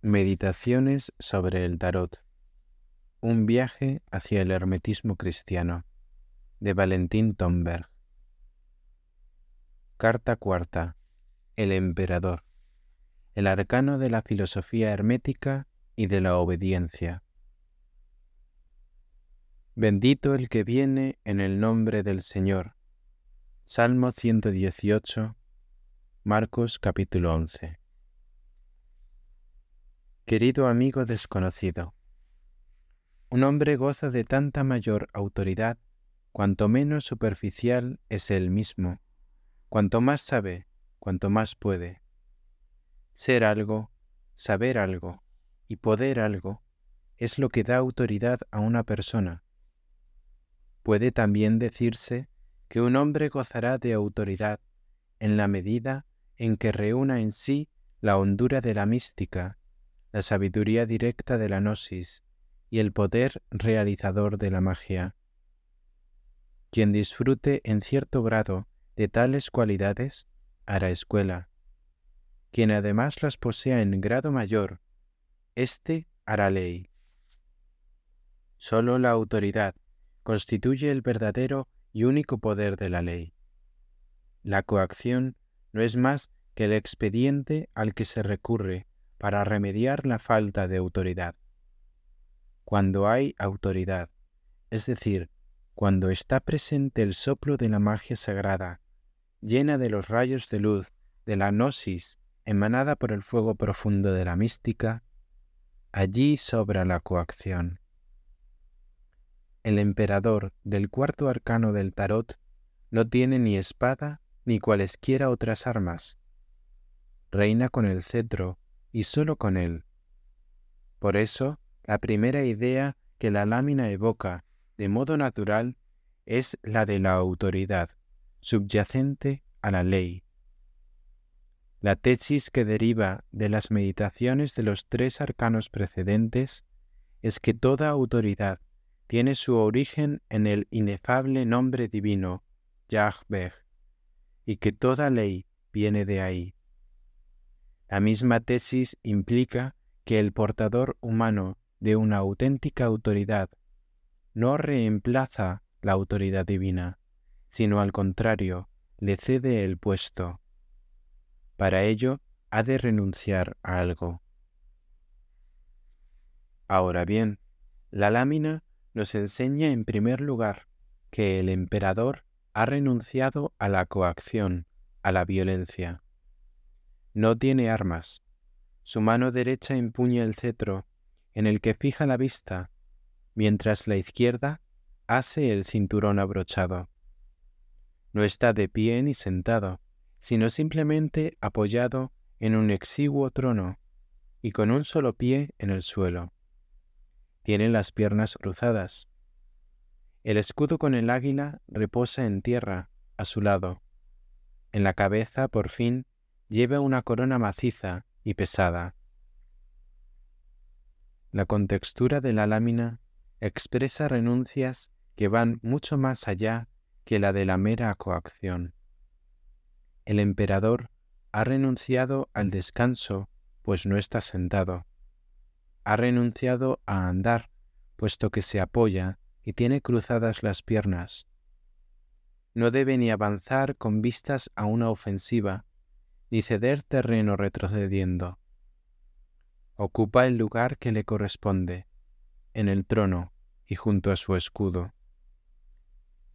Meditaciones sobre el tarot. Un viaje hacia el hermetismo cristiano. De Valentín Tomberg. Carta cuarta. El emperador. El arcano de la filosofía hermética y de la obediencia. Bendito el que viene en el nombre del Señor. Salmo 118. Marcos capítulo 11. Querido amigo desconocido, un hombre goza de tanta mayor autoridad cuanto menos superficial es él mismo, cuanto más sabe, cuanto más puede. Ser algo, saber algo y poder algo es lo que da autoridad a una persona. Puede también decirse que un hombre gozará de autoridad en la medida en que reúna en sí la hondura de la mística la sabiduría directa de la gnosis y el poder realizador de la magia. Quien disfrute en cierto grado de tales cualidades hará escuela. Quien además las posea en grado mayor, éste hará ley. Solo la autoridad constituye el verdadero y único poder de la ley. La coacción no es más que el expediente al que se recurre para remediar la falta de autoridad. Cuando hay autoridad, es decir, cuando está presente el soplo de la magia sagrada, llena de los rayos de luz de la gnosis emanada por el fuego profundo de la mística, allí sobra la coacción. El emperador del cuarto arcano del tarot no tiene ni espada ni cualesquiera otras armas. Reina con el cetro y solo con él. Por eso, la primera idea que la lámina evoca de modo natural es la de la autoridad, subyacente a la ley. La tesis que deriva de las meditaciones de los tres arcanos precedentes es que toda autoridad tiene su origen en el inefable nombre divino, Yahweh, y que toda ley viene de ahí. La misma tesis implica que el portador humano de una auténtica autoridad no reemplaza la autoridad divina, sino al contrario, le cede el puesto. Para ello, ha de renunciar a algo. Ahora bien, la lámina nos enseña en primer lugar que el emperador ha renunciado a la coacción, a la violencia. No tiene armas. Su mano derecha empuña el cetro, en el que fija la vista, mientras la izquierda hace el cinturón abrochado. No está de pie ni sentado, sino simplemente apoyado en un exiguo trono y con un solo pie en el suelo. Tiene las piernas cruzadas. El escudo con el águila reposa en tierra, a su lado. En la cabeza, por fin, lleva una corona maciza y pesada. La contextura de la lámina expresa renuncias que van mucho más allá que la de la mera coacción. El emperador ha renunciado al descanso, pues no está sentado. Ha renunciado a andar, puesto que se apoya y tiene cruzadas las piernas. No debe ni avanzar con vistas a una ofensiva, ni ceder terreno retrocediendo. Ocupa el lugar que le corresponde, en el trono y junto a su escudo.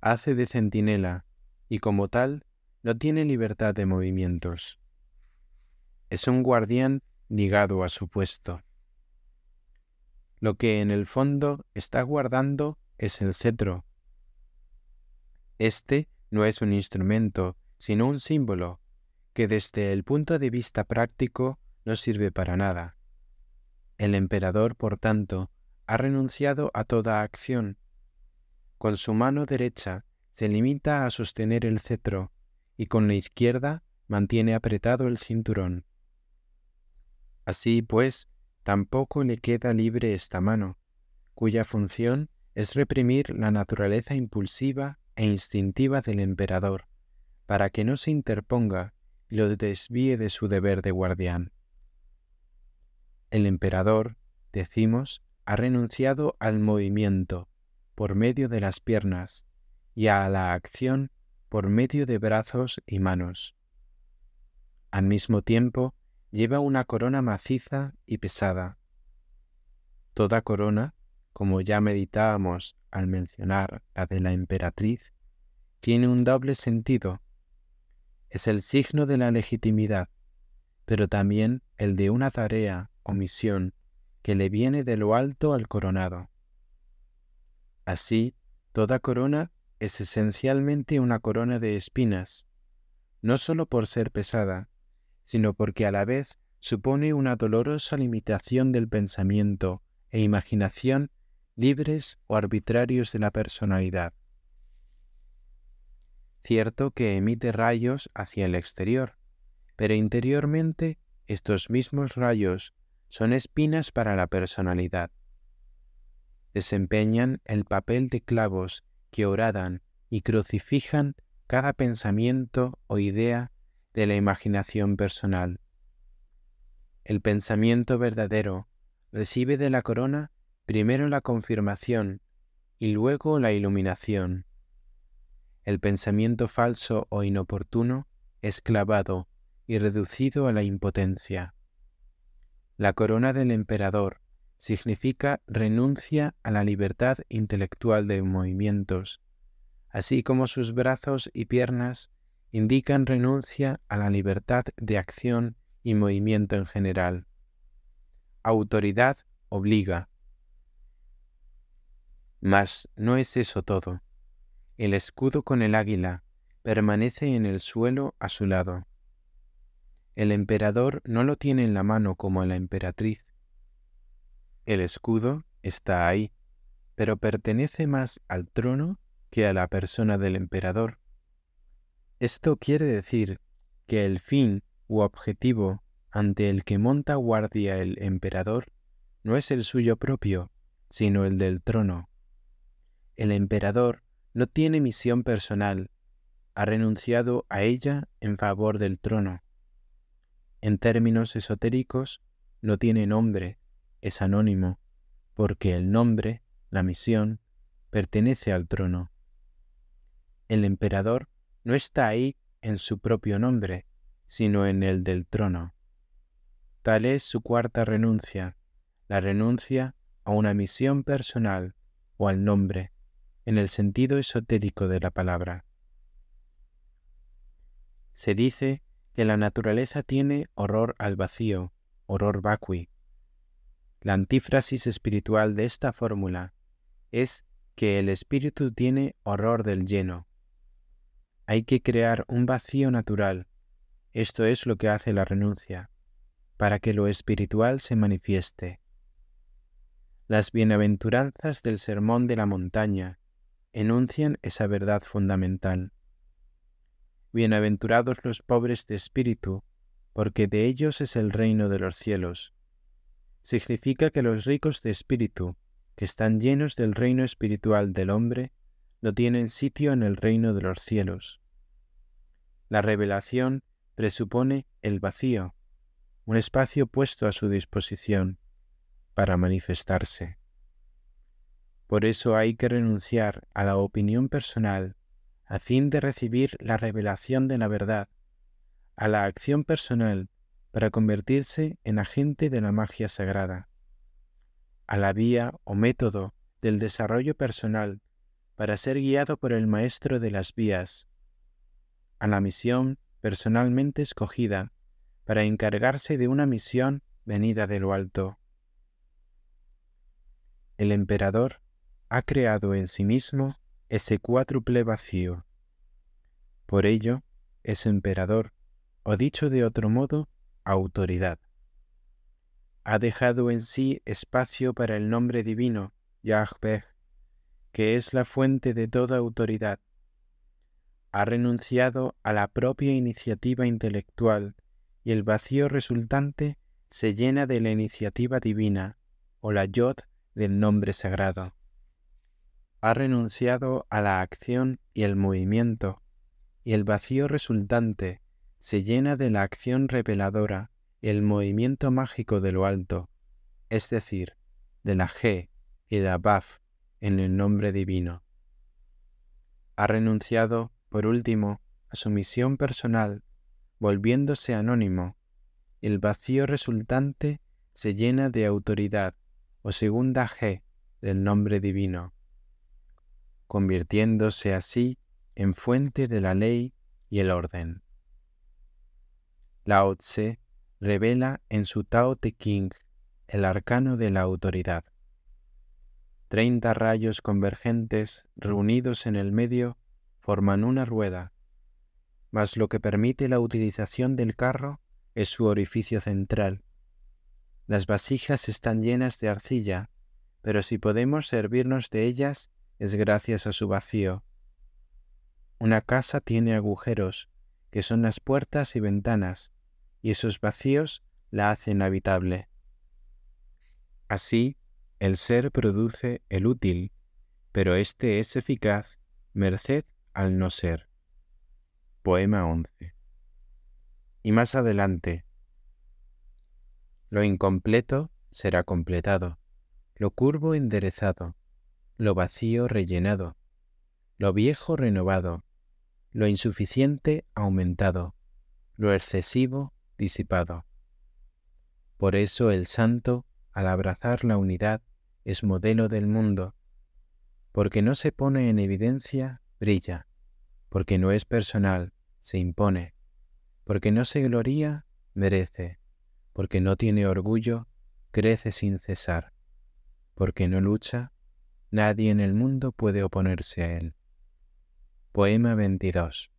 Hace de centinela y como tal no tiene libertad de movimientos. Es un guardián ligado a su puesto. Lo que en el fondo está guardando es el cetro. Este no es un instrumento, sino un símbolo que desde el punto de vista práctico no sirve para nada. El emperador, por tanto, ha renunciado a toda acción. Con su mano derecha se limita a sostener el cetro y con la izquierda mantiene apretado el cinturón. Así pues, tampoco le queda libre esta mano, cuya función es reprimir la naturaleza impulsiva e instintiva del emperador, para que no se interponga lo desvíe de su deber de guardián. El emperador, decimos, ha renunciado al movimiento por medio de las piernas y a la acción por medio de brazos y manos. Al mismo tiempo, lleva una corona maciza y pesada. Toda corona, como ya meditábamos al mencionar la de la emperatriz, tiene un doble sentido es el signo de la legitimidad, pero también el de una tarea o misión que le viene de lo alto al coronado. Así, toda corona es esencialmente una corona de espinas, no sólo por ser pesada, sino porque a la vez supone una dolorosa limitación del pensamiento e imaginación libres o arbitrarios de la personalidad. Cierto que emite rayos hacia el exterior, pero interiormente estos mismos rayos son espinas para la personalidad. Desempeñan el papel de clavos que horadan y crucifijan cada pensamiento o idea de la imaginación personal. El pensamiento verdadero recibe de la corona primero la confirmación y luego la iluminación el pensamiento falso o inoportuno es clavado y reducido a la impotencia. La corona del emperador significa renuncia a la libertad intelectual de movimientos, así como sus brazos y piernas indican renuncia a la libertad de acción y movimiento en general. Autoridad obliga. Mas no es eso todo. El escudo con el águila permanece en el suelo a su lado. El emperador no lo tiene en la mano como la emperatriz. El escudo está ahí, pero pertenece más al trono que a la persona del emperador. Esto quiere decir que el fin u objetivo ante el que monta guardia el emperador no es el suyo propio, sino el del trono. El emperador no tiene misión personal, ha renunciado a ella en favor del trono. En términos esotéricos, no tiene nombre, es anónimo, porque el nombre, la misión, pertenece al trono. El emperador no está ahí en su propio nombre, sino en el del trono. Tal es su cuarta renuncia, la renuncia a una misión personal o al nombre, en el sentido esotérico de la palabra. Se dice que la naturaleza tiene horror al vacío, horror vacui. La antífrasis espiritual de esta fórmula es que el espíritu tiene horror del lleno. Hay que crear un vacío natural, esto es lo que hace la renuncia, para que lo espiritual se manifieste. Las bienaventuranzas del Sermón de la Montaña enuncian esa verdad fundamental. Bienaventurados los pobres de espíritu, porque de ellos es el reino de los cielos. Significa que los ricos de espíritu, que están llenos del reino espiritual del hombre, no tienen sitio en el reino de los cielos. La revelación presupone el vacío, un espacio puesto a su disposición para manifestarse. Por eso hay que renunciar a la opinión personal a fin de recibir la revelación de la verdad, a la acción personal para convertirse en agente de la magia sagrada, a la vía o método del desarrollo personal para ser guiado por el maestro de las vías, a la misión personalmente escogida para encargarse de una misión venida de lo alto. El emperador ha creado en sí mismo ese cuádruple vacío. Por ello, es emperador, o dicho de otro modo, autoridad. Ha dejado en sí espacio para el nombre divino, Yahweh, que es la fuente de toda autoridad. Ha renunciado a la propia iniciativa intelectual y el vacío resultante se llena de la iniciativa divina o la yod del nombre sagrado ha renunciado a la acción y el movimiento, y el vacío resultante se llena de la acción reveladora y el movimiento mágico de lo alto, es decir, de la G y la Baf en el nombre divino. Ha renunciado, por último, a su misión personal, volviéndose anónimo. El vacío resultante se llena de autoridad o segunda G del nombre divino convirtiéndose así en fuente de la ley y el orden. Lao Tse revela en su Tao Te King el arcano de la autoridad. Treinta rayos convergentes reunidos en el medio forman una rueda, mas lo que permite la utilización del carro es su orificio central. Las vasijas están llenas de arcilla, pero si podemos servirnos de ellas, es gracias a su vacío. Una casa tiene agujeros, que son las puertas y ventanas, y esos vacíos la hacen habitable. Así, el ser produce el útil, pero éste es eficaz merced al no ser. Poema 11. Y más adelante, lo incompleto será completado, lo curvo enderezado, lo vacío rellenado, lo viejo renovado, lo insuficiente aumentado, lo excesivo disipado. Por eso el santo, al abrazar la unidad, es modelo del mundo, porque no se pone en evidencia, brilla, porque no es personal, se impone, porque no se gloría, merece, porque no tiene orgullo, crece sin cesar, porque no lucha, Nadie en el mundo puede oponerse a él. Poema 22.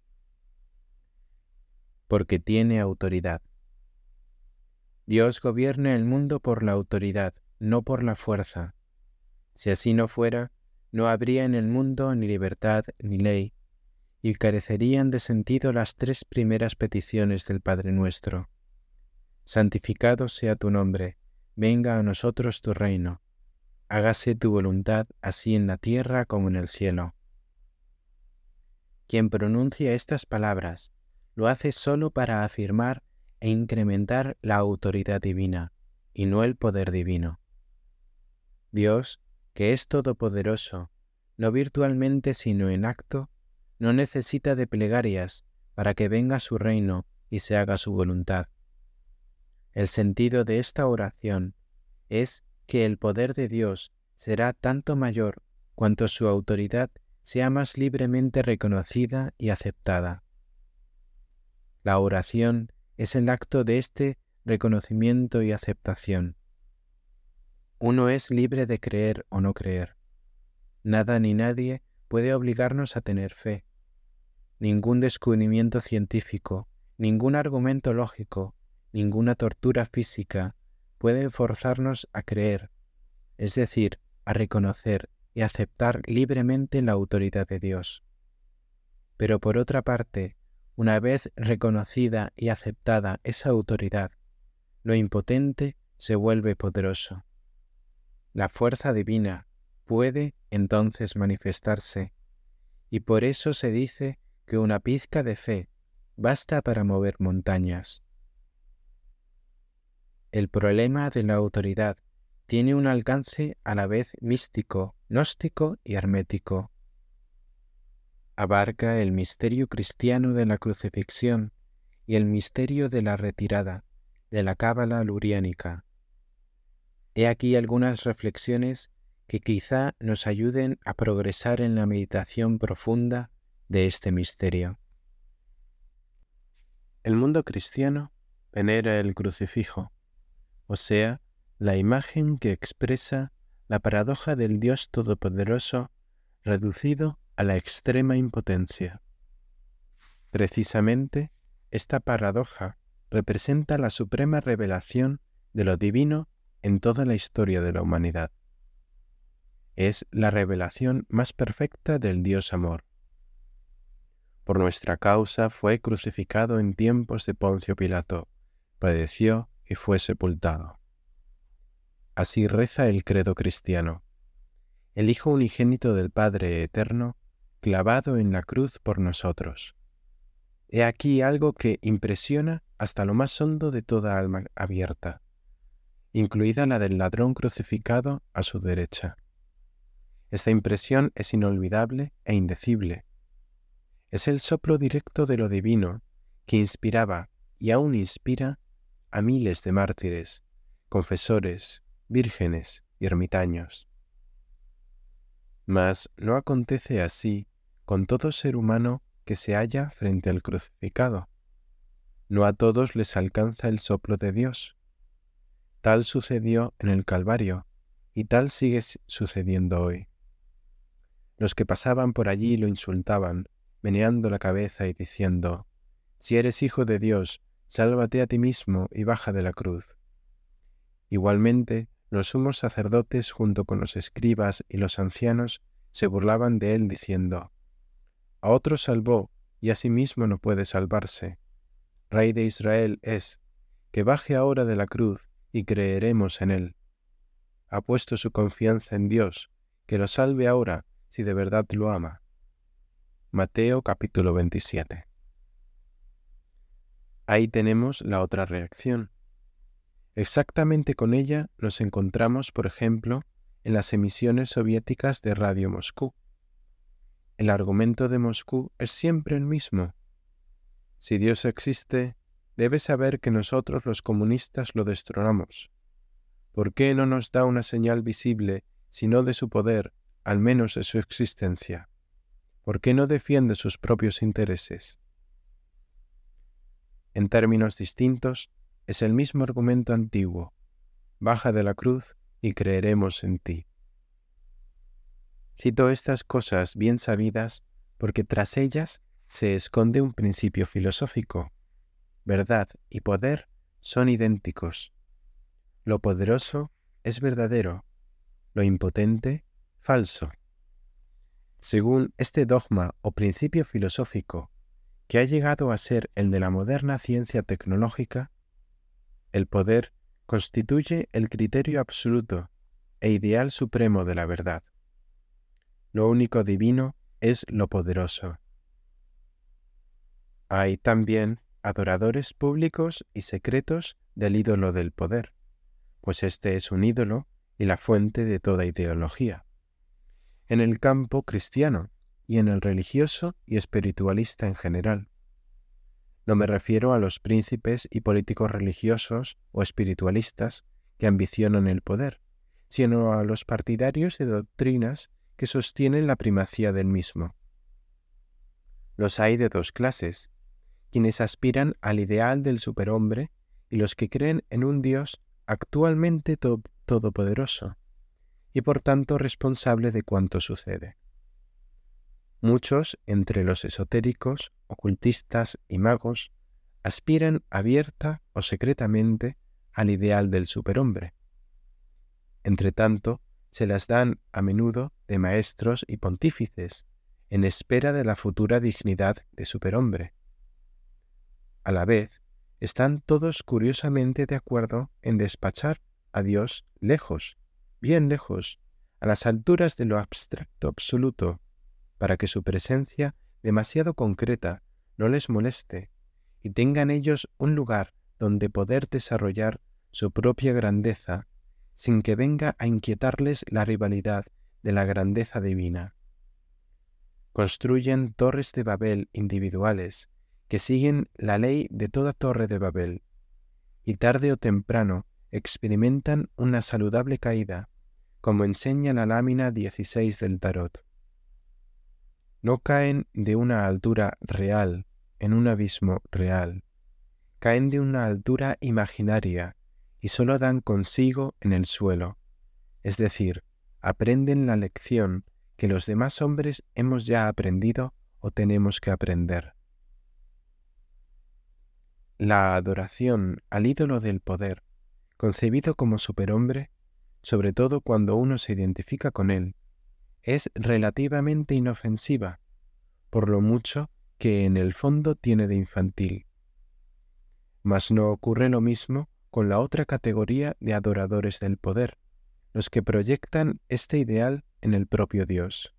Porque tiene autoridad. Dios gobierna el mundo por la autoridad, no por la fuerza. Si así no fuera, no habría en el mundo ni libertad ni ley, y carecerían de sentido las tres primeras peticiones del Padre nuestro. Santificado sea tu nombre, venga a nosotros tu reino hágase tu voluntad así en la tierra como en el cielo. Quien pronuncia estas palabras lo hace solo para afirmar e incrementar la autoridad divina y no el poder divino. Dios, que es todopoderoso, no virtualmente sino en acto, no necesita de plegarias para que venga su reino y se haga su voluntad. El sentido de esta oración es que el poder de Dios será tanto mayor cuanto su autoridad sea más libremente reconocida y aceptada. La oración es el acto de este reconocimiento y aceptación. Uno es libre de creer o no creer. Nada ni nadie puede obligarnos a tener fe. Ningún descubrimiento científico, ningún argumento lógico, ninguna tortura física, puede forzarnos a creer, es decir, a reconocer y aceptar libremente la autoridad de Dios. Pero por otra parte, una vez reconocida y aceptada esa autoridad, lo impotente se vuelve poderoso. La fuerza divina puede entonces manifestarse, y por eso se dice que una pizca de fe basta para mover montañas. El problema de la autoridad tiene un alcance a la vez místico, gnóstico y hermético. Abarca el misterio cristiano de la crucifixión y el misterio de la retirada, de la cábala luriánica. He aquí algunas reflexiones que quizá nos ayuden a progresar en la meditación profunda de este misterio. El mundo cristiano venera el crucifijo o sea, la imagen que expresa la paradoja del Dios Todopoderoso reducido a la extrema impotencia. Precisamente, esta paradoja representa la suprema revelación de lo divino en toda la historia de la humanidad. Es la revelación más perfecta del Dios amor. Por nuestra causa fue crucificado en tiempos de Poncio Pilato, padeció, y fue sepultado. Así reza el credo cristiano. El Hijo unigénito del Padre Eterno, clavado en la cruz por nosotros. He aquí algo que impresiona hasta lo más hondo de toda alma abierta, incluida la del ladrón crucificado a su derecha. Esta impresión es inolvidable e indecible. Es el soplo directo de lo divino que inspiraba y aún inspira a miles de mártires, confesores, vírgenes y ermitaños. Mas no acontece así con todo ser humano que se halla frente al crucificado. No a todos les alcanza el soplo de Dios. Tal sucedió en el Calvario y tal sigue sucediendo hoy. Los que pasaban por allí lo insultaban, meneando la cabeza y diciendo, Si eres hijo de Dios, sálvate a ti mismo y baja de la cruz. Igualmente, los sumos sacerdotes junto con los escribas y los ancianos se burlaban de él diciendo, A otro salvó y a sí mismo no puede salvarse. Rey de Israel es, que baje ahora de la cruz y creeremos en él. Ha puesto su confianza en Dios, que lo salve ahora si de verdad lo ama. Mateo capítulo 27 Ahí tenemos la otra reacción. Exactamente con ella nos encontramos, por ejemplo, en las emisiones soviéticas de Radio Moscú. El argumento de Moscú es siempre el mismo. Si Dios existe, debe saber que nosotros los comunistas lo destronamos. ¿Por qué no nos da una señal visible, sino de su poder, al menos de su existencia? ¿Por qué no defiende sus propios intereses? En términos distintos, es el mismo argumento antiguo. Baja de la cruz y creeremos en ti. Cito estas cosas bien sabidas porque tras ellas se esconde un principio filosófico. Verdad y poder son idénticos. Lo poderoso es verdadero, lo impotente falso. Según este dogma o principio filosófico, que ha llegado a ser el de la moderna ciencia tecnológica, el poder constituye el criterio absoluto e ideal supremo de la verdad. Lo único divino es lo poderoso. Hay también adoradores públicos y secretos del ídolo del poder, pues este es un ídolo y la fuente de toda ideología. En el campo cristiano, y en el religioso y espiritualista en general. No me refiero a los príncipes y políticos religiosos o espiritualistas que ambicionan el poder, sino a los partidarios de doctrinas que sostienen la primacía del mismo. Los hay de dos clases, quienes aspiran al ideal del superhombre y los que creen en un Dios actualmente todopoderoso, y por tanto responsable de cuanto sucede. Muchos, entre los esotéricos, ocultistas y magos, aspiran abierta o secretamente al ideal del superhombre. Entretanto, se las dan a menudo de maestros y pontífices, en espera de la futura dignidad de superhombre. A la vez, están todos curiosamente de acuerdo en despachar a Dios lejos, bien lejos, a las alturas de lo abstracto absoluto, para que su presencia, demasiado concreta, no les moleste, y tengan ellos un lugar donde poder desarrollar su propia grandeza sin que venga a inquietarles la rivalidad de la grandeza divina. Construyen torres de Babel individuales que siguen la ley de toda torre de Babel, y tarde o temprano experimentan una saludable caída, como enseña la lámina 16 del tarot no caen de una altura real en un abismo real, caen de una altura imaginaria y solo dan consigo en el suelo, es decir, aprenden la lección que los demás hombres hemos ya aprendido o tenemos que aprender. La adoración al ídolo del poder, concebido como superhombre, sobre todo cuando uno se identifica con él, es relativamente inofensiva, por lo mucho que en el fondo tiene de infantil. Mas no ocurre lo mismo con la otra categoría de adoradores del poder, los que proyectan este ideal en el propio Dios.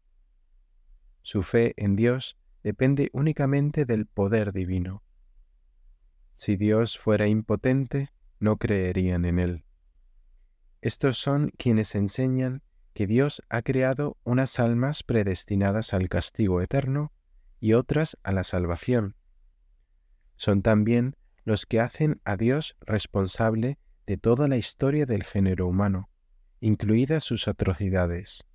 Su fe en Dios depende únicamente del poder divino. Si Dios fuera impotente, no creerían en Él. Estos son quienes enseñan que Dios ha creado unas almas predestinadas al castigo eterno y otras a la salvación. Son también los que hacen a Dios responsable de toda la historia del género humano, incluidas sus atrocidades.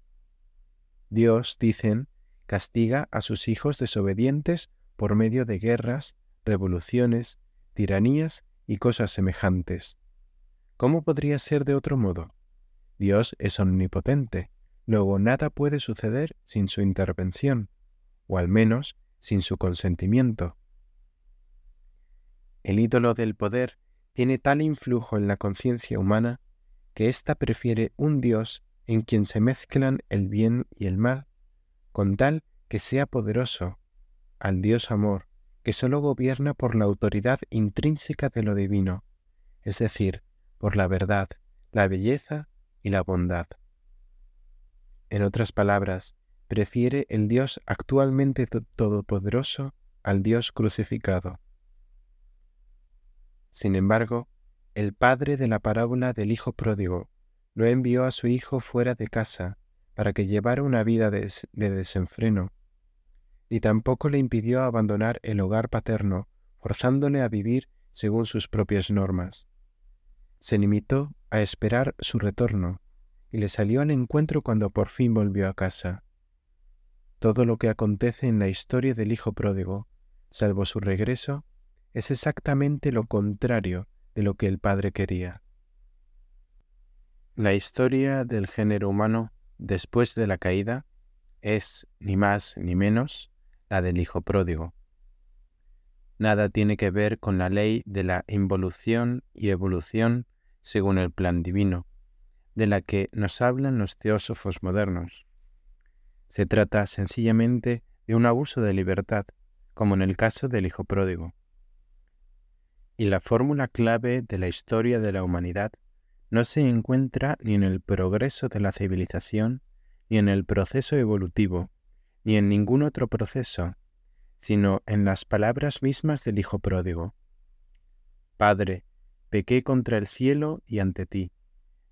Dios, dicen, castiga a sus hijos desobedientes por medio de guerras, revoluciones, tiranías y cosas semejantes. ¿Cómo podría ser de otro modo? Dios es omnipotente, luego nada puede suceder sin su intervención, o al menos sin su consentimiento. El ídolo del poder tiene tal influjo en la conciencia humana que ésta prefiere un Dios en quien se mezclan el bien y el mal, con tal que sea poderoso, al Dios amor, que sólo gobierna por la autoridad intrínseca de lo divino, es decir, por la verdad, la belleza y la bondad. En otras palabras, prefiere el Dios actualmente todopoderoso al Dios crucificado. Sin embargo, el padre de la parábola del Hijo pródigo no envió a su Hijo fuera de casa para que llevara una vida de, desenfreno, ni tampoco le impidió abandonar el hogar paterno, forzándole a vivir según sus propias normas. Se limitó a esperar su retorno, y le salió al encuentro cuando por fin volvió a casa. Todo lo que acontece en la historia del Hijo Pródigo, salvo su regreso, es exactamente lo contrario de lo que el Padre quería. La historia del género humano después de la caída es, ni más ni menos, la del Hijo Pródigo. Nada tiene que ver con la ley de la involución y evolución según el plan divino, de la que nos hablan los teósofos modernos. Se trata sencillamente de un abuso de libertad, como en el caso del Hijo Pródigo. Y la fórmula clave de la historia de la humanidad no se encuentra ni en el progreso de la civilización, ni en el proceso evolutivo, ni en ningún otro proceso, sino en las palabras mismas del Hijo Pródigo. Padre, Pequé contra el cielo y ante ti.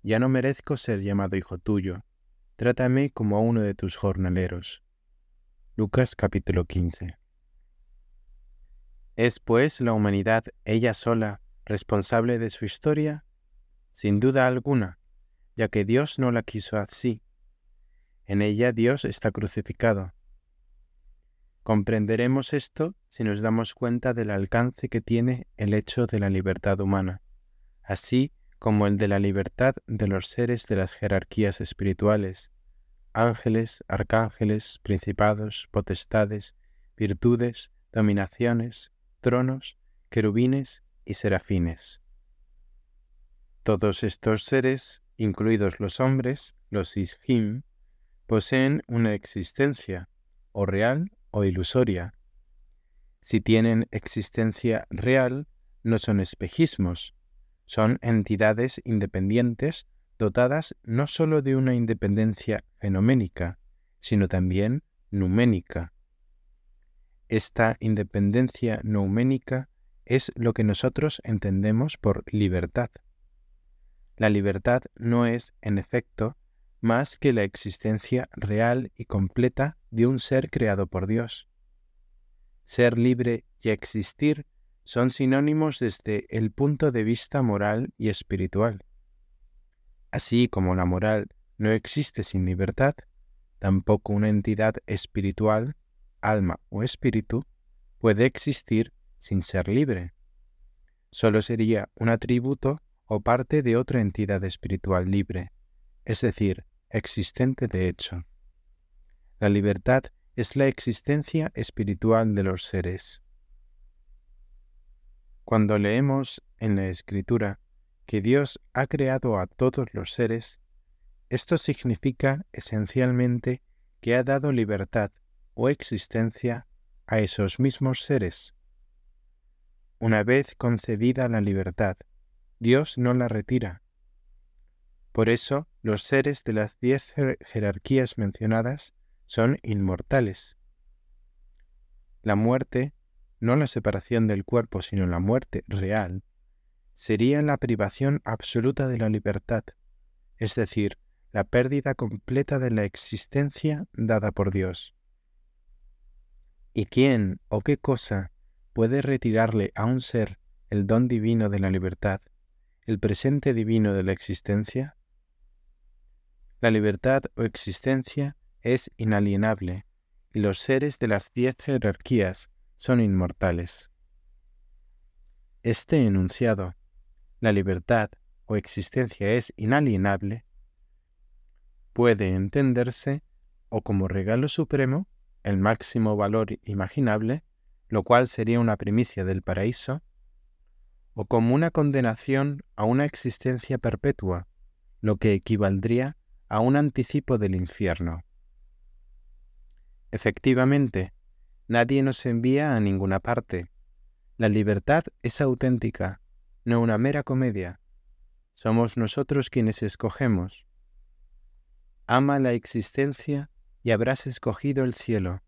Ya no merezco ser llamado hijo tuyo. Trátame como a uno de tus jornaleros. Lucas capítulo 15. ¿Es pues la humanidad ella sola responsable de su historia? Sin duda alguna, ya que Dios no la quiso así. En ella Dios está crucificado. Comprenderemos esto si nos damos cuenta del alcance que tiene el hecho de la libertad humana así como el de la libertad de los seres de las jerarquías espirituales, ángeles, arcángeles, principados, potestades, virtudes, dominaciones, tronos, querubines y serafines. Todos estos seres, incluidos los hombres, los ishim, poseen una existencia, o real o ilusoria. Si tienen existencia real, no son espejismos, son entidades independientes dotadas no sólo de una independencia fenoménica, sino también numénica. Esta independencia numénica es lo que nosotros entendemos por libertad. La libertad no es, en efecto, más que la existencia real y completa de un ser creado por Dios. Ser libre y existir son sinónimos desde el punto de vista moral y espiritual. Así como la moral no existe sin libertad, tampoco una entidad espiritual, alma o espíritu, puede existir sin ser libre. Solo sería un atributo o parte de otra entidad espiritual libre, es decir, existente de hecho. La libertad es la existencia espiritual de los seres. Cuando leemos en la Escritura que Dios ha creado a todos los seres, esto significa esencialmente que ha dado libertad o existencia a esos mismos seres. Una vez concedida la libertad, Dios no la retira. Por eso, los seres de las diez jerarquías mencionadas son inmortales. La muerte no la separación del cuerpo, sino la muerte real, sería la privación absoluta de la libertad, es decir, la pérdida completa de la existencia dada por Dios. ¿Y quién o qué cosa puede retirarle a un ser el don divino de la libertad, el presente divino de la existencia? La libertad o existencia es inalienable, y los seres de las diez jerarquías son inmortales. Este enunciado, la libertad o existencia es inalienable, puede entenderse o como regalo supremo, el máximo valor imaginable, lo cual sería una primicia del paraíso, o como una condenación a una existencia perpetua, lo que equivaldría a un anticipo del infierno. Efectivamente, Nadie nos envía a ninguna parte. La libertad es auténtica, no una mera comedia. Somos nosotros quienes escogemos. Ama la existencia y habrás escogido el cielo.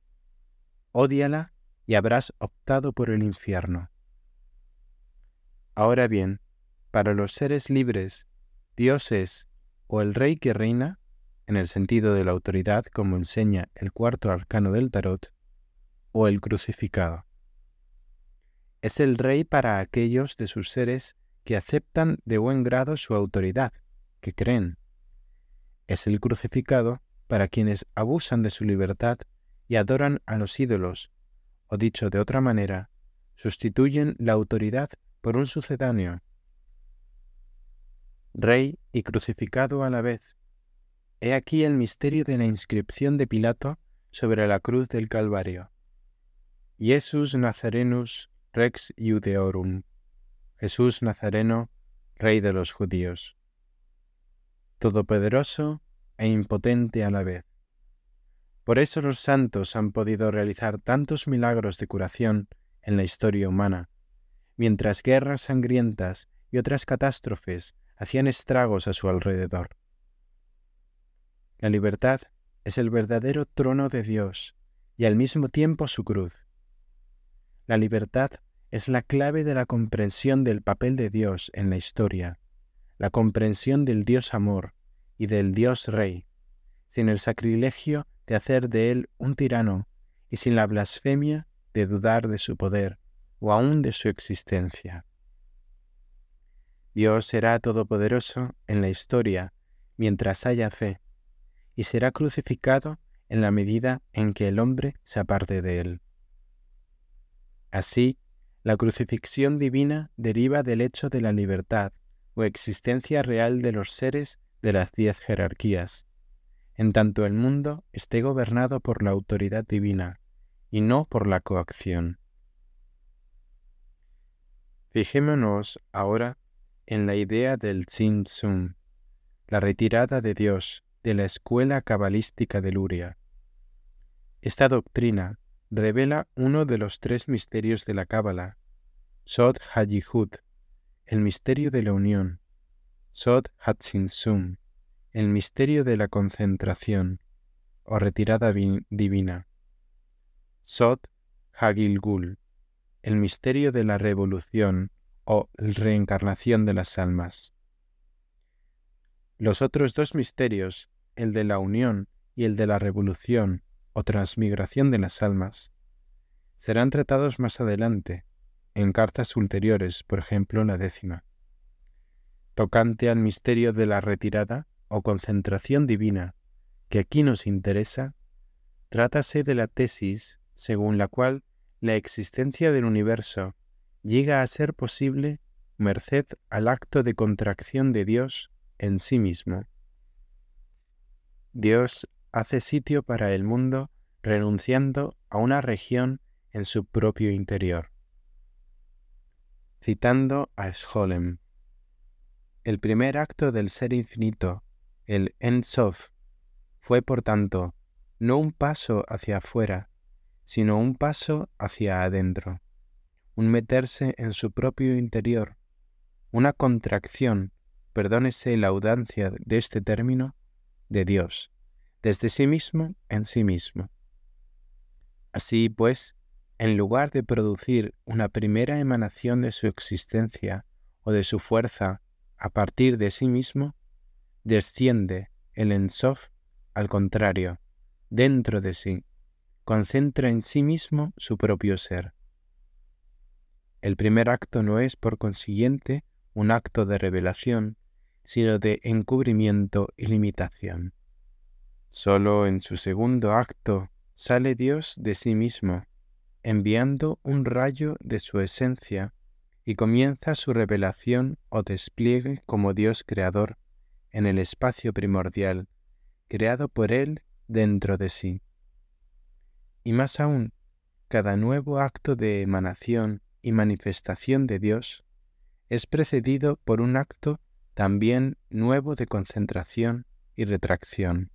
Ódiala y habrás optado por el infierno. Ahora bien, para los seres libres, Dios es o el rey que reina, en el sentido de la autoridad como enseña el cuarto arcano del tarot, o el crucificado. Es el rey para aquellos de sus seres que aceptan de buen grado su autoridad, que creen. Es el crucificado para quienes abusan de su libertad y adoran a los ídolos, o dicho de otra manera, sustituyen la autoridad por un sucedáneo. Rey y crucificado a la vez. He aquí el misterio de la inscripción de Pilato sobre la cruz del Calvario. Jesús Nazarenus Rex iudeorum, Jesús Nazareno, Rey de los Judíos, todopoderoso e impotente a la vez. Por eso los santos han podido realizar tantos milagros de curación en la historia humana, mientras guerras sangrientas y otras catástrofes hacían estragos a su alrededor. La libertad es el verdadero trono de Dios y al mismo tiempo su cruz. La libertad es la clave de la comprensión del papel de Dios en la historia, la comprensión del Dios amor y del Dios rey, sin el sacrilegio de hacer de él un tirano y sin la blasfemia de dudar de su poder o aún de su existencia. Dios será todopoderoso en la historia mientras haya fe, y será crucificado en la medida en que el hombre se aparte de él. Así, la crucifixión divina deriva del hecho de la libertad o existencia real de los seres de las diez jerarquías, en tanto el mundo esté gobernado por la autoridad divina y no por la coacción. Fijémonos ahora en la idea del Tsin la retirada de Dios de la escuela cabalística de Luria. Esta doctrina revela uno de los tres misterios de la Cábala, Sod Hajihud, el misterio de la unión, Sod Hatzinsum, el misterio de la concentración o retirada divina, Sod Hagilgul, el misterio de la revolución o reencarnación de las almas. Los otros dos misterios, el de la unión y el de la revolución, o transmigración de las almas, serán tratados más adelante, en cartas ulteriores, por ejemplo la décima. Tocante al misterio de la retirada o concentración divina, que aquí nos interesa, trátase de la tesis según la cual la existencia del universo llega a ser posible merced al acto de contracción de Dios en sí mismo. Dios hace sitio para el mundo renunciando a una región en su propio interior. Citando a Scholem, el primer acto del ser infinito, el Ensof, fue por tanto no un paso hacia afuera, sino un paso hacia adentro, un meterse en su propio interior, una contracción, perdónese la audancia de este término, de Dios desde sí mismo en sí mismo. Así pues, en lugar de producir una primera emanación de su existencia o de su fuerza a partir de sí mismo, desciende el Ensof al contrario, dentro de sí, concentra en sí mismo su propio ser. El primer acto no es, por consiguiente, un acto de revelación, sino de encubrimiento y limitación. Solo en su segundo acto sale Dios de sí mismo, enviando un rayo de su esencia y comienza su revelación o despliegue como Dios creador en el espacio primordial, creado por Él dentro de sí. Y más aún, cada nuevo acto de emanación y manifestación de Dios es precedido por un acto también nuevo de concentración y retracción.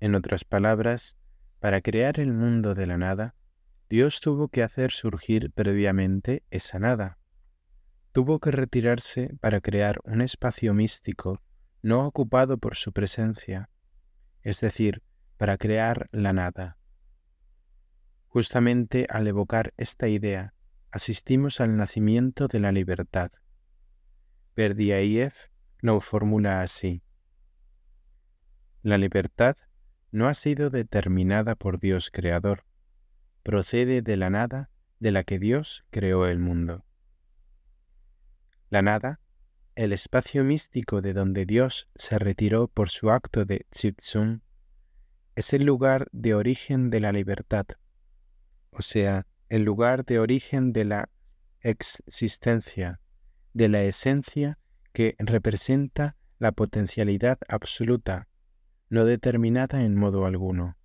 En otras palabras, para crear el mundo de la nada, Dios tuvo que hacer surgir previamente esa nada. Tuvo que retirarse para crear un espacio místico no ocupado por su presencia, es decir, para crear la nada. Justamente al evocar esta idea, asistimos al nacimiento de la libertad. Berdyaev lo formula así. La libertad no ha sido determinada por Dios creador, procede de la nada de la que Dios creó el mundo. La nada, el espacio místico de donde Dios se retiró por su acto de Tzitzum, es el lugar de origen de la libertad, o sea, el lugar de origen de la existencia, de la esencia que representa la potencialidad absoluta no determinada en modo alguno.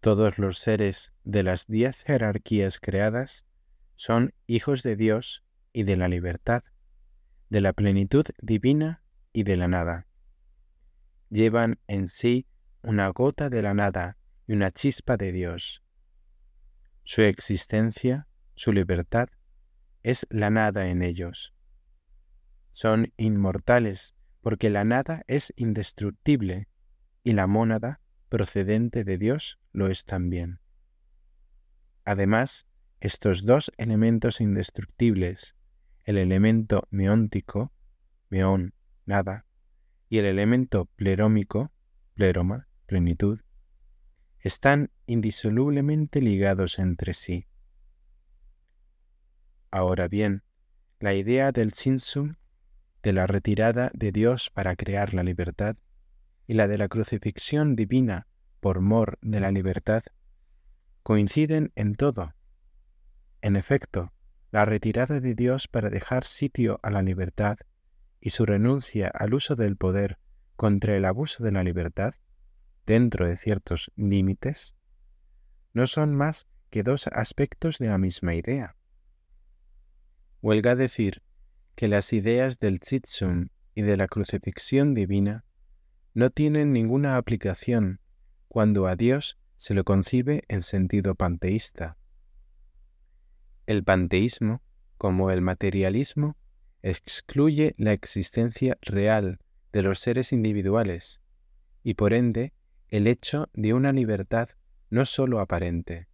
Todos los seres de las diez jerarquías creadas son hijos de Dios y de la libertad, de la plenitud divina y de la nada. Llevan en sí una gota de la nada y una chispa de Dios. Su existencia, su libertad, es la nada en ellos. Son inmortales porque la nada es indestructible y la mónada procedente de Dios lo es también. Además, estos dos elementos indestructibles, el elemento meóntico, meón, nada, y el elemento plerómico, pleroma, plenitud, están indisolublemente ligados entre sí. Ahora bien, la idea del sinsum de la retirada de Dios para crear la libertad y la de la crucifixión divina por mor de la libertad coinciden en todo. En efecto, la retirada de Dios para dejar sitio a la libertad y su renuncia al uso del poder contra el abuso de la libertad, dentro de ciertos límites, no son más que dos aspectos de la misma idea. Huelga decir que las ideas del tzitzum y de la crucifixión divina no tienen ninguna aplicación cuando a Dios se lo concibe en sentido panteísta. El panteísmo, como el materialismo, excluye la existencia real de los seres individuales y por ende el hecho de una libertad no sólo aparente.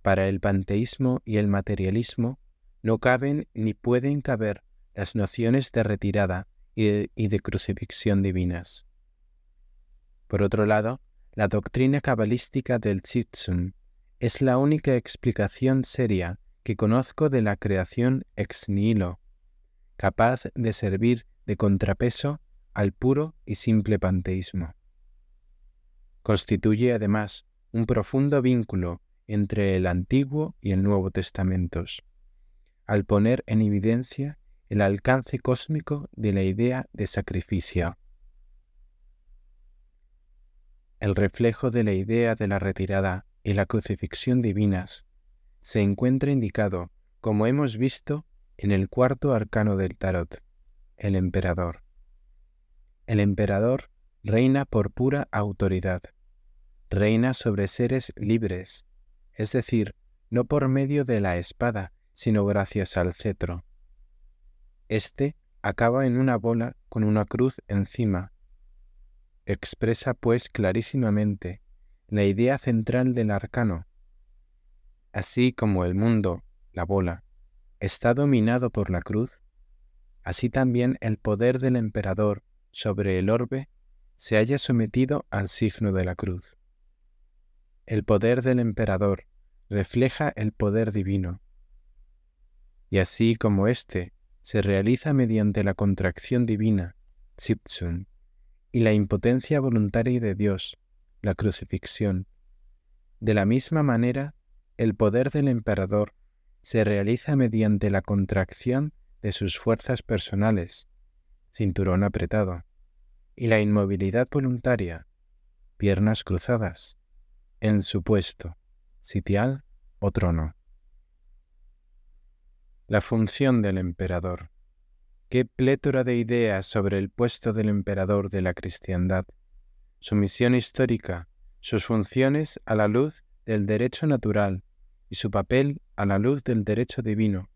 Para el panteísmo y el materialismo, no caben ni pueden caber las nociones de retirada y de, crucifixión divinas. Por otro lado, la doctrina cabalística del Chitsun es la única explicación seria que conozco de la creación ex nihilo, capaz de servir de contrapeso al puro y simple panteísmo. Constituye además un profundo vínculo entre el Antiguo y el Nuevo Testamentos al poner en evidencia el alcance cósmico de la idea de sacrificio. El reflejo de la idea de la retirada y la crucifixión divinas se encuentra indicado, como hemos visto, en el cuarto arcano del tarot, el emperador. El emperador reina por pura autoridad, reina sobre seres libres, es decir, no por medio de la espada, sino gracias al cetro. Este acaba en una bola con una cruz encima. Expresa pues clarísimamente la idea central del arcano. Así como el mundo, la bola, está dominado por la cruz, así también el poder del emperador sobre el orbe se haya sometido al signo de la cruz. El poder del emperador refleja el poder divino, y así como éste se realiza mediante la contracción divina, y la impotencia voluntaria de Dios, la crucifixión. De la misma manera, el poder del emperador se realiza mediante la contracción de sus fuerzas personales, cinturón apretado, y la inmovilidad voluntaria, piernas cruzadas, en su puesto, sitial o trono. La función del emperador. Qué plétora de ideas sobre el puesto del emperador de la cristiandad, su misión histórica, sus funciones a la luz del derecho natural y su papel a la luz del derecho divino,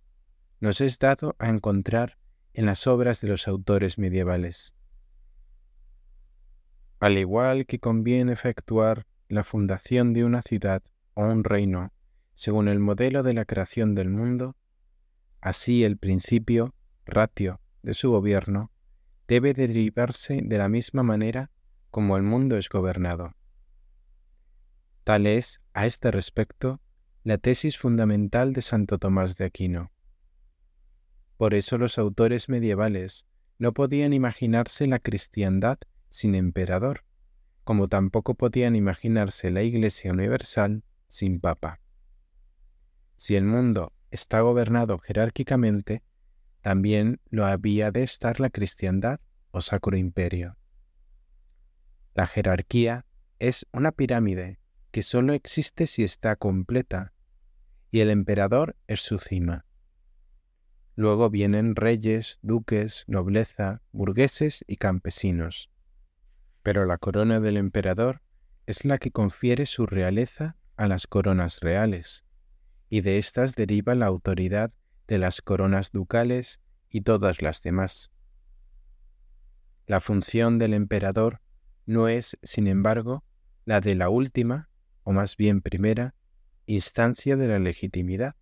nos es dado a encontrar en las obras de los autores medievales. Al igual que conviene efectuar la fundación de una ciudad o un reino, según el modelo de la creación del mundo, Así el principio, ratio, de su gobierno debe derivarse de la misma manera como el mundo es gobernado. Tal es, a este respecto, la tesis fundamental de Santo Tomás de Aquino. Por eso los autores medievales no podían imaginarse la cristiandad sin emperador, como tampoco podían imaginarse la Iglesia universal sin papa. Si el mundo está gobernado jerárquicamente, también lo había de estar la cristiandad o sacro imperio. La jerarquía es una pirámide que solo existe si está completa, y el emperador es su cima. Luego vienen reyes, duques, nobleza, burgueses y campesinos. Pero la corona del emperador es la que confiere su realeza a las coronas reales, y de estas deriva la autoridad de las coronas ducales y todas las demás. La función del emperador no es, sin embargo, la de la última, o más bien primera, instancia de la legitimidad.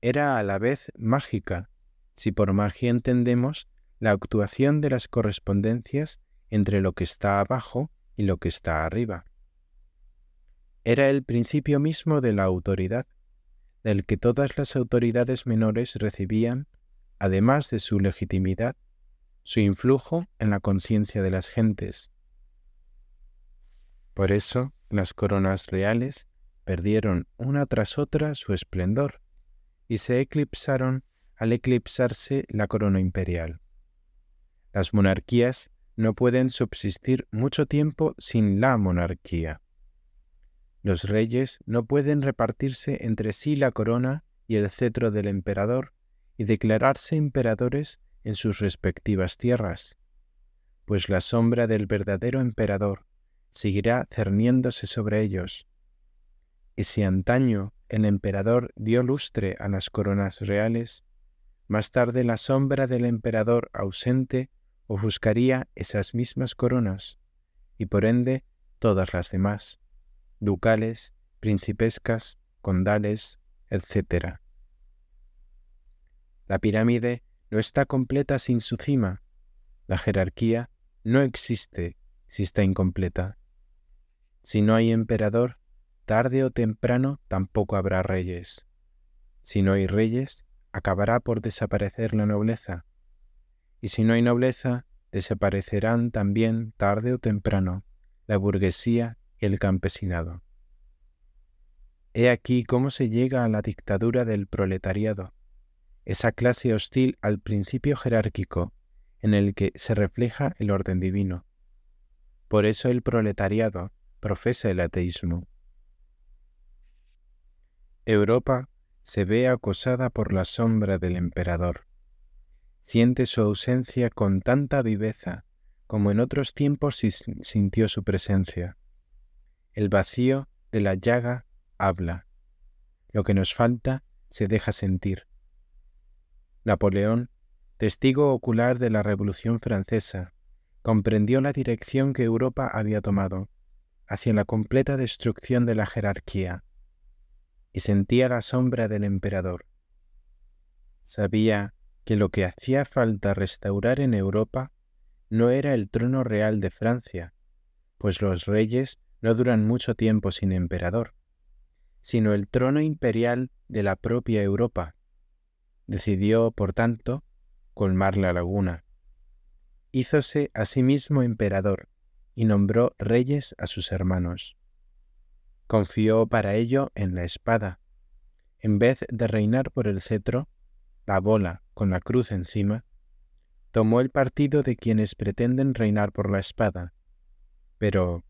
Era a la vez mágica, si por magia entendemos la actuación de las correspondencias entre lo que está abajo y lo que está arriba. Era el principio mismo de la autoridad, del que todas las autoridades menores recibían, además de su legitimidad, su influjo en la conciencia de las gentes. Por eso, las coronas reales perdieron una tras otra su esplendor y se eclipsaron al eclipsarse la corona imperial. Las monarquías no pueden subsistir mucho tiempo sin la monarquía. Los reyes no pueden repartirse entre sí la corona y el cetro del emperador y declararse emperadores en sus respectivas tierras, pues la sombra del verdadero emperador seguirá cerniéndose sobre ellos. Y si antaño el emperador dio lustre a las coronas reales, más tarde la sombra del emperador ausente ofuscaría esas mismas coronas, y por ende todas las demás ducales, principescas, condales, etc. La pirámide no está completa sin su cima. La jerarquía no existe si está incompleta. Si no hay emperador, tarde o temprano tampoco habrá reyes. Si no hay reyes, acabará por desaparecer la nobleza. Y si no hay nobleza, desaparecerán también tarde o temprano la burguesía el campesinado. He aquí cómo se llega a la dictadura del proletariado, esa clase hostil al principio jerárquico en el que se refleja el orden divino. Por eso el proletariado profesa el ateísmo. Europa se ve acosada por la sombra del emperador. Siente su ausencia con tanta viveza como en otros tiempos sintió su presencia. El vacío de la llaga habla. Lo que nos falta se deja sentir. Napoleón, testigo ocular de la Revolución Francesa, comprendió la dirección que Europa había tomado, hacia la completa destrucción de la jerarquía, y sentía la sombra del emperador. Sabía que lo que hacía falta restaurar en Europa no era el trono real de Francia, pues los reyes no duran mucho tiempo sin emperador, sino el trono imperial de la propia Europa. Decidió, por tanto, colmar la laguna. Hízose a sí mismo emperador y nombró reyes a sus hermanos. Confió para ello en la espada. En vez de reinar por el cetro, la bola con la cruz encima, tomó el partido de quienes pretenden reinar por la espada. Pero,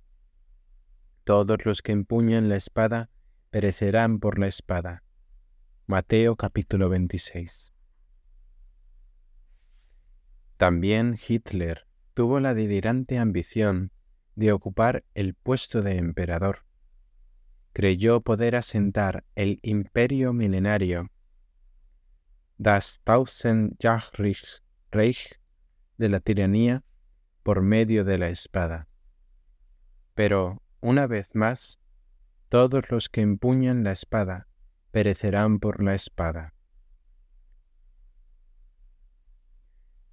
todos los que empuñan la espada perecerán por la espada. Mateo capítulo 26. También Hitler tuvo la delirante ambición de ocupar el puesto de emperador. Creyó poder asentar el imperio milenario, das Tausendjährige Reich, de la tiranía por medio de la espada. Pero una vez más, todos los que empuñan la espada perecerán por la espada.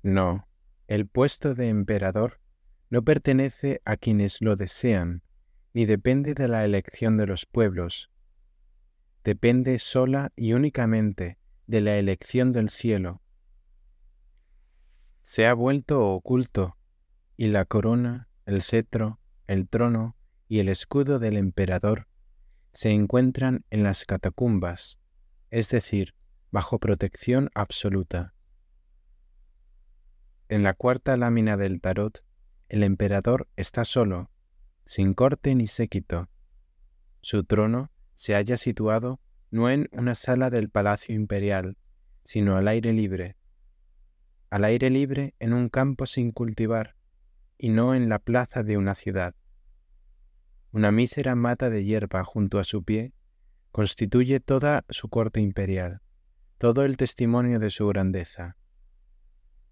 No, el puesto de emperador no pertenece a quienes lo desean, ni depende de la elección de los pueblos. Depende sola y únicamente de la elección del cielo. Se ha vuelto oculto, y la corona, el cetro, el trono, y el escudo del emperador se encuentran en las catacumbas, es decir, bajo protección absoluta. En la cuarta lámina del tarot, el emperador está solo, sin corte ni séquito. Su trono se halla situado no en una sala del Palacio Imperial, sino al aire libre. Al aire libre en un campo sin cultivar, y no en la plaza de una ciudad. Una mísera mata de hierba junto a su pie constituye toda su corte imperial, todo el testimonio de su grandeza.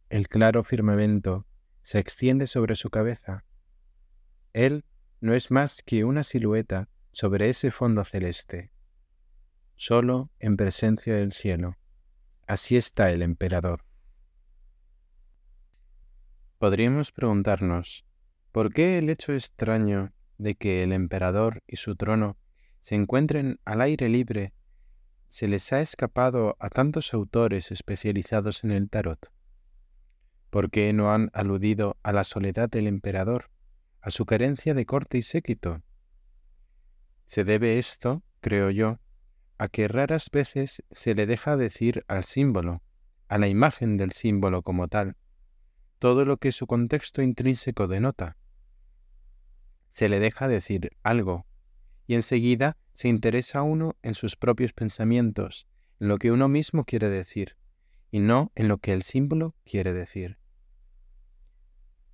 El claro firmamento se extiende sobre su cabeza. Él no es más que una silueta sobre ese fondo celeste, solo en presencia del cielo. Así está el emperador. Podríamos preguntarnos, ¿por qué el hecho extraño de que el emperador y su trono se encuentren al aire libre se les ha escapado a tantos autores especializados en el tarot? ¿Por qué no han aludido a la soledad del emperador, a su carencia de corte y séquito? Se debe esto, creo yo, a que raras veces se le deja decir al símbolo, a la imagen del símbolo como tal, todo lo que su contexto intrínseco denota, se le deja decir algo, y enseguida se interesa uno en sus propios pensamientos, en lo que uno mismo quiere decir, y no en lo que el símbolo quiere decir.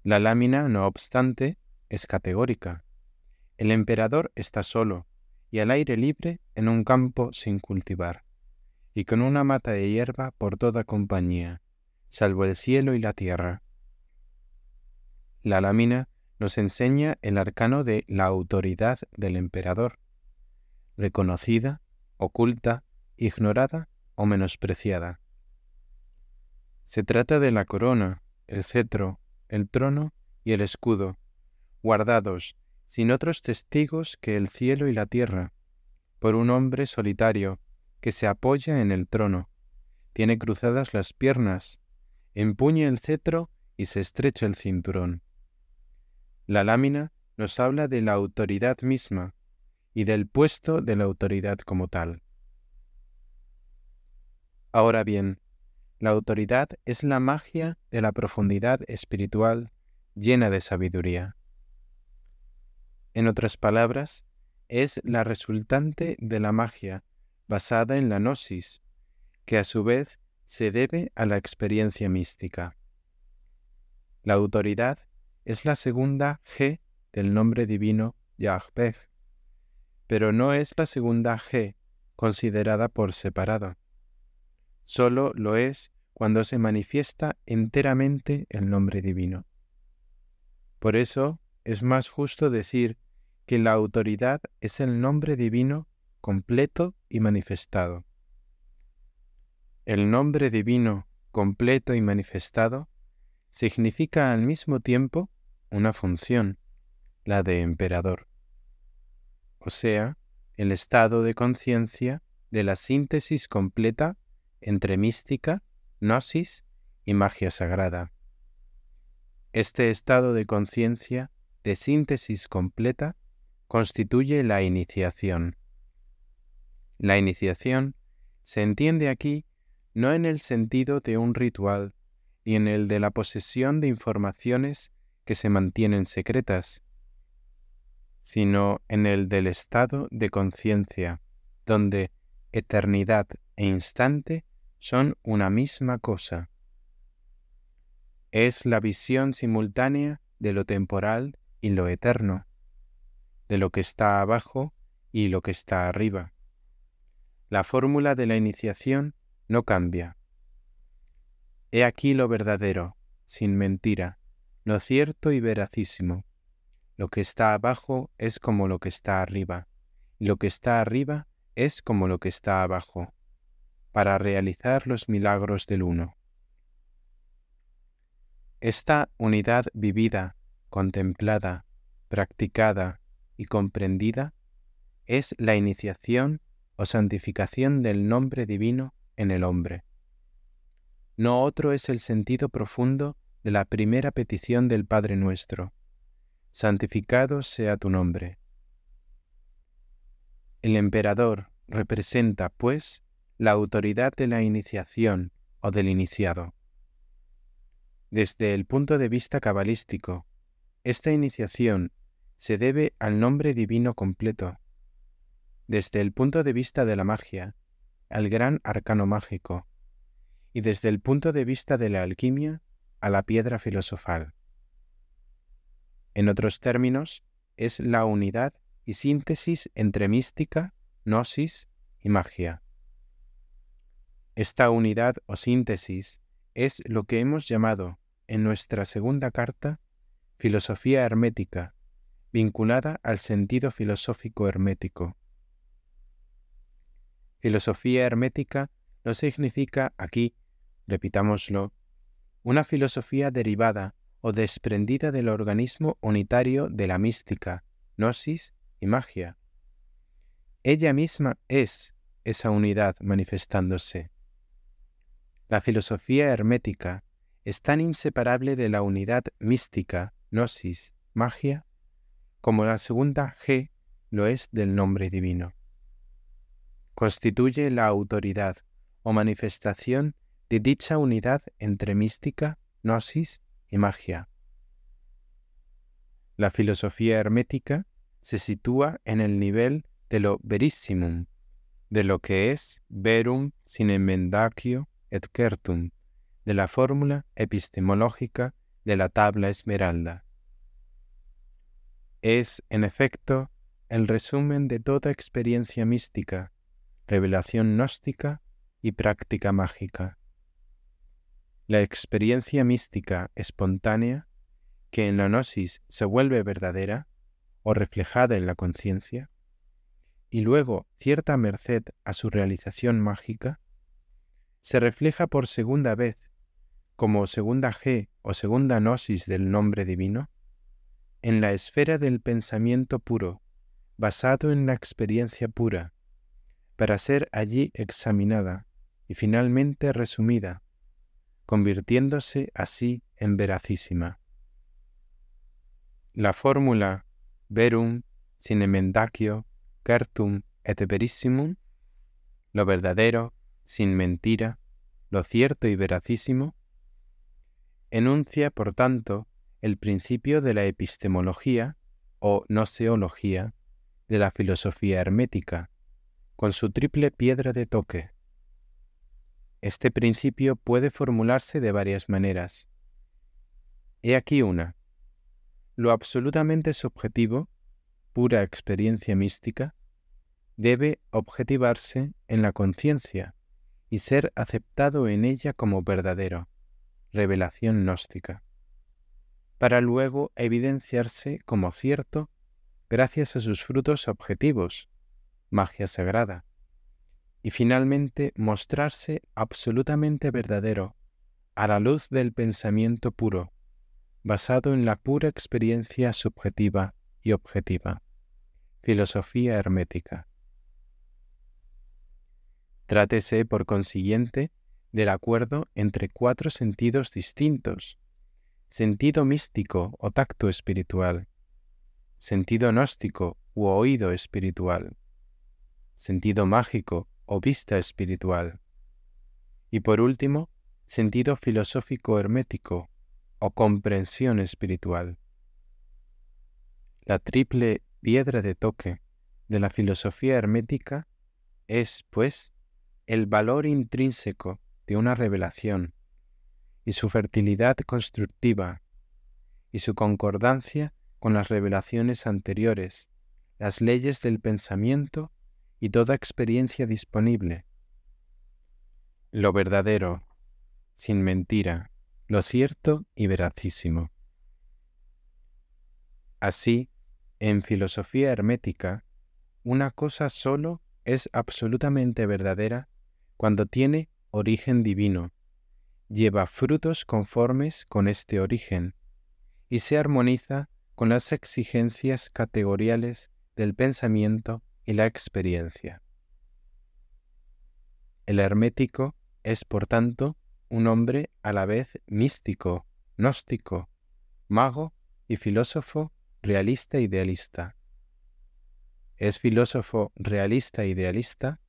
La lámina, no obstante, es categórica. El emperador está solo y al aire libre en un campo sin cultivar, y con una mata de hierba por toda compañía, salvo el cielo y la tierra. La lámina nos enseña el arcano de la autoridad del emperador, reconocida, oculta, ignorada o menospreciada. Se trata de la corona, el cetro, el trono y el escudo, guardados, sin otros testigos que el cielo y la tierra, por un hombre solitario que se apoya en el trono, tiene cruzadas las piernas, empuña el cetro y se estrecha el cinturón. La lámina nos habla de la autoridad misma y del puesto de la autoridad como tal. Ahora bien, la autoridad es la magia de la profundidad espiritual llena de sabiduría. En otras palabras, es la resultante de la magia basada en la gnosis, que a su vez se debe a la experiencia mística. La autoridad es la segunda G del nombre divino Yahweh, pero no es la segunda G considerada por separada. Solo lo es cuando se manifiesta enteramente el nombre divino. Por eso es más justo decir que la autoridad es el nombre divino completo y manifestado. El nombre divino completo y manifestado significa al mismo tiempo una función, la de emperador, o sea, el estado de conciencia de la síntesis completa entre mística, gnosis y magia sagrada. Este estado de conciencia de síntesis completa constituye la iniciación. La iniciación se entiende aquí no en el sentido de un ritual, ni en el de la posesión de informaciones que se mantienen secretas, sino en el del estado de conciencia, donde eternidad e instante son una misma cosa. Es la visión simultánea de lo temporal y lo eterno, de lo que está abajo y lo que está arriba. La fórmula de la iniciación no cambia. He aquí lo verdadero, sin mentira, lo cierto y veracísimo. Lo que está abajo es como lo que está arriba, y lo que está arriba es como lo que está abajo, para realizar los milagros del uno. Esta unidad vivida, contemplada, practicada y comprendida es la iniciación o santificación del nombre divino en el hombre. No otro es el sentido profundo de la primera petición del Padre nuestro. Santificado sea tu nombre. El emperador representa, pues, la autoridad de la iniciación o del iniciado. Desde el punto de vista cabalístico, esta iniciación se debe al nombre divino completo. Desde el punto de vista de la magia, al gran arcano mágico. Y desde el punto de vista de la alquimia, a la piedra filosofal. En otros términos, es la unidad y síntesis entre mística, gnosis y magia. Esta unidad o síntesis es lo que hemos llamado en nuestra segunda carta filosofía hermética, vinculada al sentido filosófico hermético. Filosofía hermética no significa aquí, repitámoslo, una filosofía derivada o desprendida del organismo unitario de la mística, gnosis y magia. Ella misma es esa unidad manifestándose. La filosofía hermética es tan inseparable de la unidad mística, gnosis, magia, como la segunda G lo es del nombre divino. Constituye la autoridad o manifestación de dicha unidad entre mística, gnosis y magia. La filosofía hermética se sitúa en el nivel de lo verissimum, de lo que es verum sin emendacio et certum, de la fórmula epistemológica de la tabla esmeralda. Es, en efecto, el resumen de toda experiencia mística, revelación gnóstica y práctica mágica la experiencia mística espontánea que en la gnosis se vuelve verdadera o reflejada en la conciencia, y luego cierta merced a su realización mágica, se refleja por segunda vez como segunda G o segunda gnosis del nombre divino, en la esfera del pensamiento puro, basado en la experiencia pura, para ser allí examinada y finalmente resumida convirtiéndose así en veracísima. La fórmula verum sine mendacio certum et verissimum, lo verdadero sin mentira, lo cierto y veracísimo, enuncia, por tanto, el principio de la epistemología o noseología de la filosofía hermética, con su triple piedra de toque, este principio puede formularse de varias maneras. He aquí una. Lo absolutamente subjetivo, pura experiencia mística, debe objetivarse en la conciencia y ser aceptado en ella como verdadero, revelación gnóstica, para luego evidenciarse como cierto gracias a sus frutos objetivos, magia sagrada, y finalmente mostrarse absolutamente verdadero a la luz del pensamiento puro, basado en la pura experiencia subjetiva y objetiva. Filosofía hermética. Trátese, por consiguiente, del acuerdo entre cuatro sentidos distintos, sentido místico o tacto espiritual, sentido gnóstico u oído espiritual, sentido mágico vista espiritual. Y por último, sentido filosófico hermético o comprensión espiritual. La triple piedra de toque de la filosofía hermética es, pues, el valor intrínseco de una revelación y su fertilidad constructiva y su concordancia con las revelaciones anteriores, las leyes del pensamiento y toda experiencia disponible. Lo verdadero, sin mentira, lo cierto y veracísimo. Así, en filosofía hermética, una cosa solo es absolutamente verdadera cuando tiene origen divino, lleva frutos conformes con este origen y se armoniza con las exigencias categoriales del pensamiento y la experiencia. El hermético es, por tanto, un hombre a la vez místico, gnóstico, mago y filósofo realista e idealista. Es filósofo realista e idealista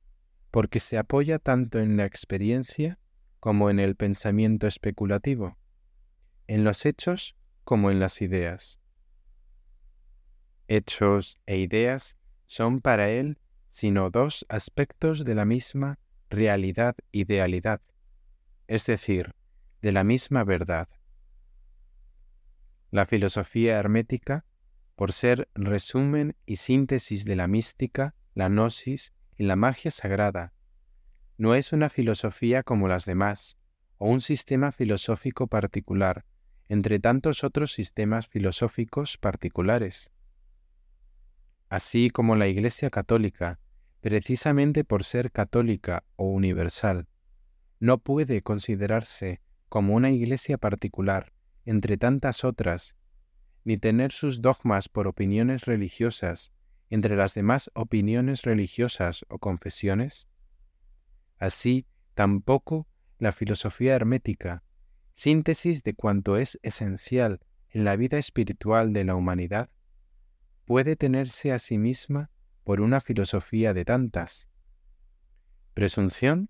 porque se apoya tanto en la experiencia como en el pensamiento especulativo, en los hechos como en las ideas. Hechos e ideas son para él sino dos aspectos de la misma realidad idealidad, es decir, de la misma verdad. La filosofía hermética, por ser resumen y síntesis de la mística, la gnosis y la magia sagrada, no es una filosofía como las demás, o un sistema filosófico particular, entre tantos otros sistemas filosóficos particulares así como la Iglesia Católica, precisamente por ser católica o universal, no puede considerarse como una iglesia particular entre tantas otras, ni tener sus dogmas por opiniones religiosas entre las demás opiniones religiosas o confesiones? Así, tampoco la filosofía hermética, síntesis de cuanto es esencial en la vida espiritual de la humanidad, puede tenerse a sí misma por una filosofía de tantas. Presunción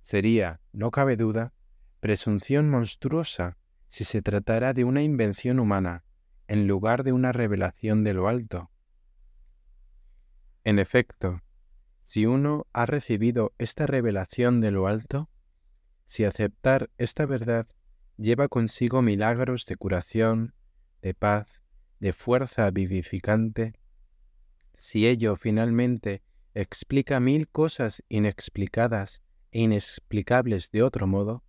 sería, no cabe duda, presunción monstruosa si se tratara de una invención humana en lugar de una revelación de lo alto. En efecto, si uno ha recibido esta revelación de lo alto, si aceptar esta verdad lleva consigo milagros de curación, de paz, de fuerza vivificante, si ello finalmente explica mil cosas inexplicadas e inexplicables de otro modo,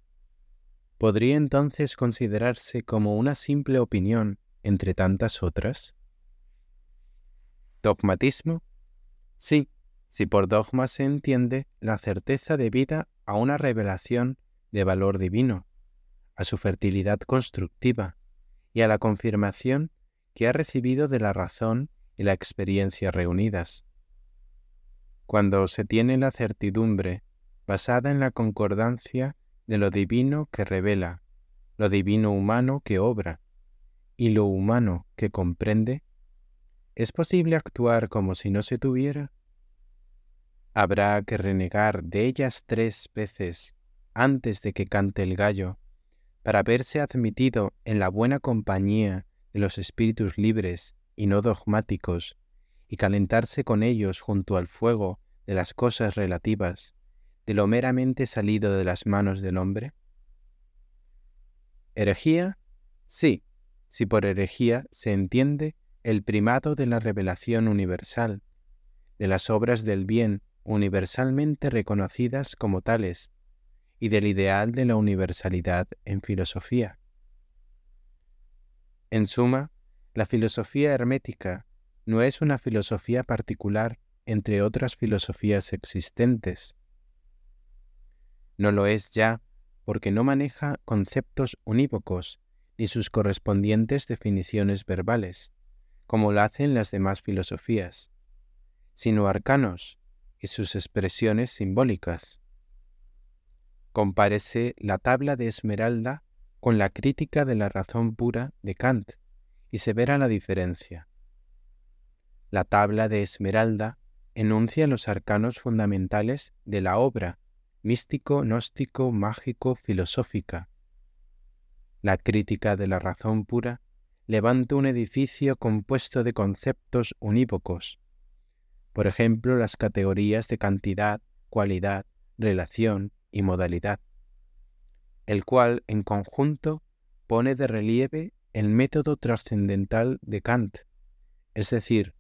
¿podría entonces considerarse como una simple opinión entre tantas otras? ¿Dogmatismo? Sí, si por dogma se entiende la certeza debida a una revelación de valor divino, a su fertilidad constructiva y a la confirmación que ha recibido de la razón y la experiencia reunidas. Cuando se tiene la certidumbre basada en la concordancia de lo divino que revela, lo divino humano que obra y lo humano que comprende, ¿es posible actuar como si no se tuviera? Habrá que renegar de ellas tres veces antes de que cante el gallo para verse admitido en la buena compañía de los espíritus libres y no dogmáticos y calentarse con ellos junto al fuego de las cosas relativas, de lo meramente salido de las manos del hombre? ¿Herejía? Sí, si por herejía se entiende el primado de la revelación universal, de las obras del bien universalmente reconocidas como tales, y del ideal de la universalidad en filosofía. En suma, la filosofía hermética no es una filosofía particular entre otras filosofías existentes. No lo es ya porque no maneja conceptos unívocos ni sus correspondientes definiciones verbales, como lo hacen las demás filosofías, sino arcanos y sus expresiones simbólicas. Comparece la tabla de Esmeralda con la crítica de la razón pura de Kant y se verá la diferencia. La tabla de Esmeralda enuncia los arcanos fundamentales de la obra, místico, gnóstico, mágico, filosófica. La crítica de la razón pura levanta un edificio compuesto de conceptos unívocos, por ejemplo las categorías de cantidad, cualidad, relación y modalidad el cual en conjunto pone de relieve el método trascendental de Kant, es decir,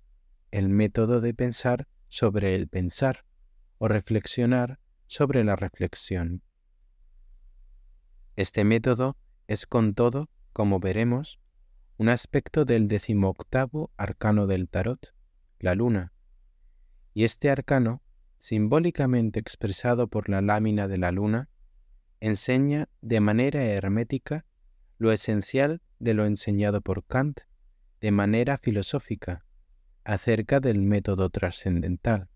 el método de pensar sobre el pensar o reflexionar sobre la reflexión. Este método es con todo, como veremos, un aspecto del decimoctavo arcano del tarot, la luna, y este arcano, simbólicamente expresado por la lámina de la luna, enseña de manera hermética lo esencial de lo enseñado por Kant de manera filosófica acerca del método trascendental.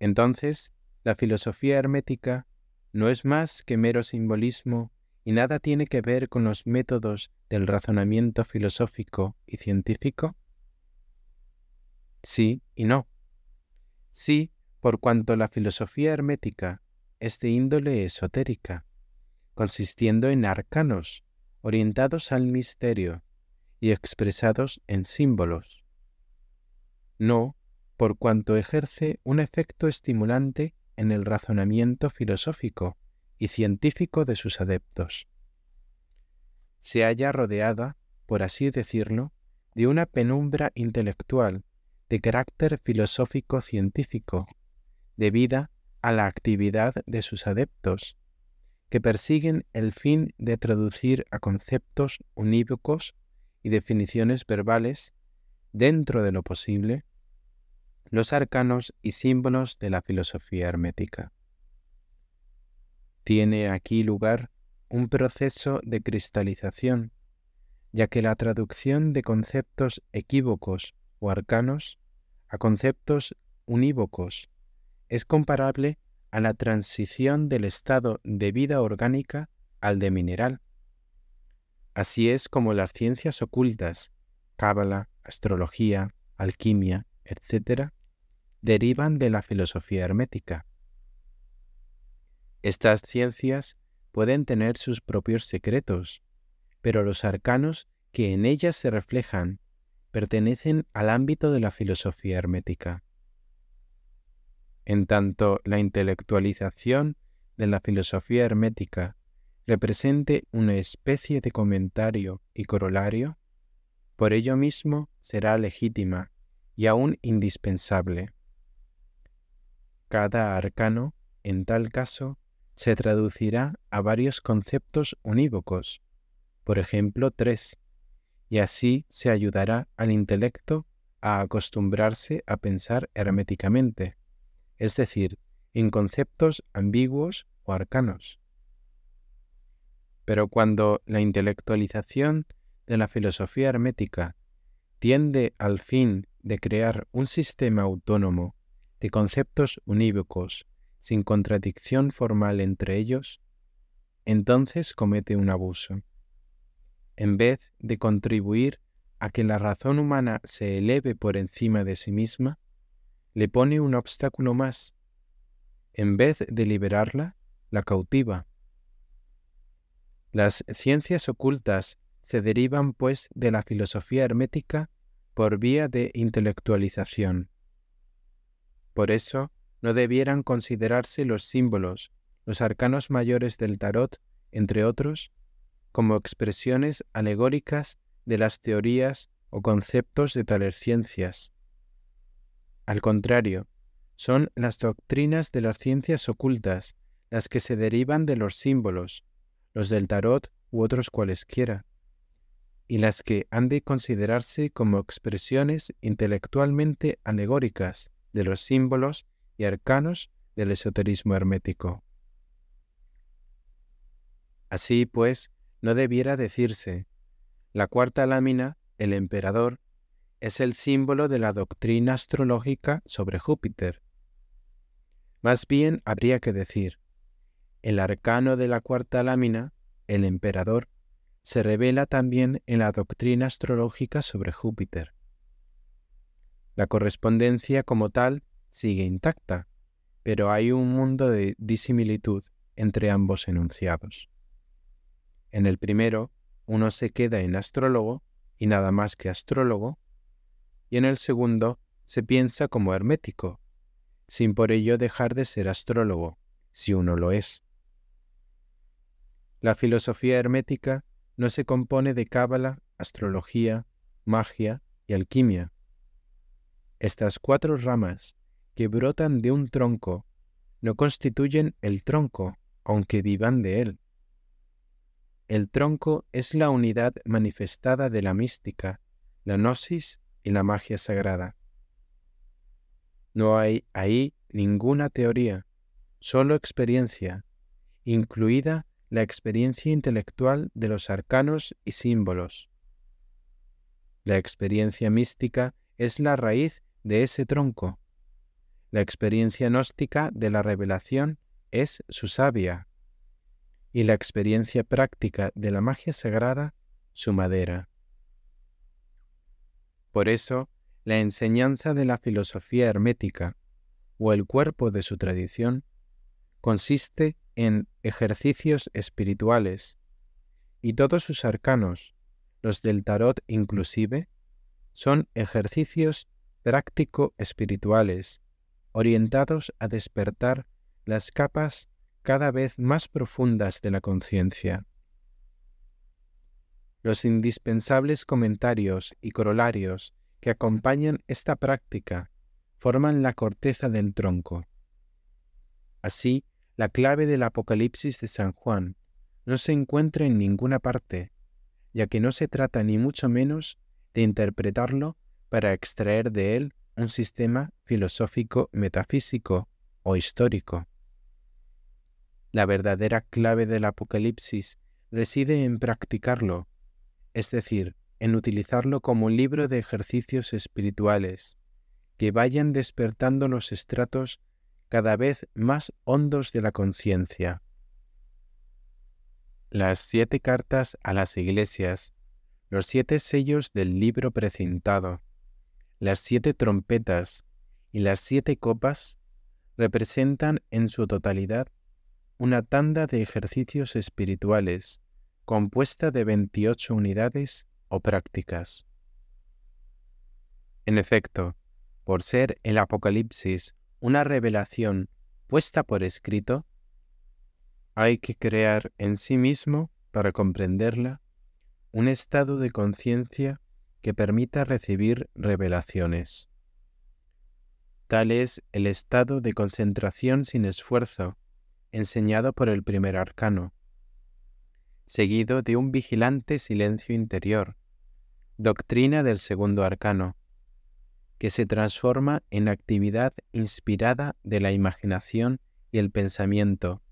Entonces, la filosofía hermética no es más que mero simbolismo y nada tiene que ver con los métodos del razonamiento filosófico y científico? Sí y no. Sí, por cuanto la filosofía hermética este índole esotérica, consistiendo en arcanos orientados al misterio y expresados en símbolos. No, por cuanto ejerce un efecto estimulante en el razonamiento filosófico y científico de sus adeptos. Se halla rodeada, por así decirlo, de una penumbra intelectual de carácter filosófico-científico, debida a la actividad de sus adeptos, que persiguen el fin de traducir a conceptos unívocos y definiciones verbales, dentro de lo posible, los arcanos y símbolos de la filosofía hermética. Tiene aquí lugar un proceso de cristalización, ya que la traducción de conceptos equívocos o arcanos a conceptos unívocos es comparable a la transición del estado de vida orgánica al de mineral. Así es como las ciencias ocultas, cábala, astrología, alquimia, etc., derivan de la filosofía hermética. Estas ciencias pueden tener sus propios secretos, pero los arcanos que en ellas se reflejan pertenecen al ámbito de la filosofía hermética en tanto la intelectualización de la filosofía hermética represente una especie de comentario y corolario, por ello mismo será legítima y aún indispensable. Cada arcano, en tal caso, se traducirá a varios conceptos unívocos, por ejemplo tres, y así se ayudará al intelecto a acostumbrarse a pensar herméticamente es decir, en conceptos ambiguos o arcanos. Pero cuando la intelectualización de la filosofía hermética tiende al fin de crear un sistema autónomo de conceptos unívocos, sin contradicción formal entre ellos, entonces comete un abuso. En vez de contribuir a que la razón humana se eleve por encima de sí misma, le pone un obstáculo más. En vez de liberarla, la cautiva. Las ciencias ocultas se derivan, pues, de la filosofía hermética por vía de intelectualización. Por eso, no debieran considerarse los símbolos, los arcanos mayores del tarot, entre otros, como expresiones alegóricas de las teorías o conceptos de tales ciencias. Al contrario, son las doctrinas de las ciencias ocultas las que se derivan de los símbolos, los del tarot u otros cualesquiera, y las que han de considerarse como expresiones intelectualmente alegóricas de los símbolos y arcanos del esoterismo hermético. Así pues, no debiera decirse, la cuarta lámina, el emperador, es el símbolo de la doctrina astrológica sobre Júpiter. Más bien habría que decir, el arcano de la cuarta lámina, el emperador, se revela también en la doctrina astrológica sobre Júpiter. La correspondencia como tal sigue intacta, pero hay un mundo de disimilitud entre ambos enunciados. En el primero, uno se queda en astrólogo y nada más que astrólogo, y en el segundo se piensa como hermético, sin por ello dejar de ser astrólogo, si uno lo es. La filosofía hermética no se compone de cábala, astrología, magia y alquimia. Estas cuatro ramas, que brotan de un tronco, no constituyen el tronco, aunque vivan de él. El tronco es la unidad manifestada de la mística, la gnosis y la magia sagrada. No hay ahí ninguna teoría, solo experiencia, incluida la experiencia intelectual de los arcanos y símbolos. La experiencia mística es la raíz de ese tronco. La experiencia gnóstica de la revelación es su savia y la experiencia práctica de la magia sagrada su madera. Por eso, la enseñanza de la filosofía hermética, o el cuerpo de su tradición, consiste en ejercicios espirituales, y todos sus arcanos, los del tarot inclusive, son ejercicios práctico-espirituales, orientados a despertar las capas cada vez más profundas de la conciencia los indispensables comentarios y corolarios que acompañan esta práctica forman la corteza del tronco. Así, la clave del Apocalipsis de San Juan no se encuentra en ninguna parte, ya que no se trata ni mucho menos de interpretarlo para extraer de él un sistema filosófico metafísico o histórico. La verdadera clave del Apocalipsis reside en practicarlo es decir, en utilizarlo como un libro de ejercicios espirituales, que vayan despertando los estratos cada vez más hondos de la conciencia. Las siete cartas a las iglesias, los siete sellos del libro precintado, las siete trompetas y las siete copas representan en su totalidad una tanda de ejercicios espirituales compuesta de 28 unidades o prácticas. En efecto, por ser el Apocalipsis una revelación puesta por escrito, hay que crear en sí mismo, para comprenderla, un estado de conciencia que permita recibir revelaciones. Tal es el estado de concentración sin esfuerzo, enseñado por el primer arcano, seguido de un vigilante silencio interior, doctrina del segundo arcano, que se transforma en actividad inspirada de la imaginación y el pensamiento,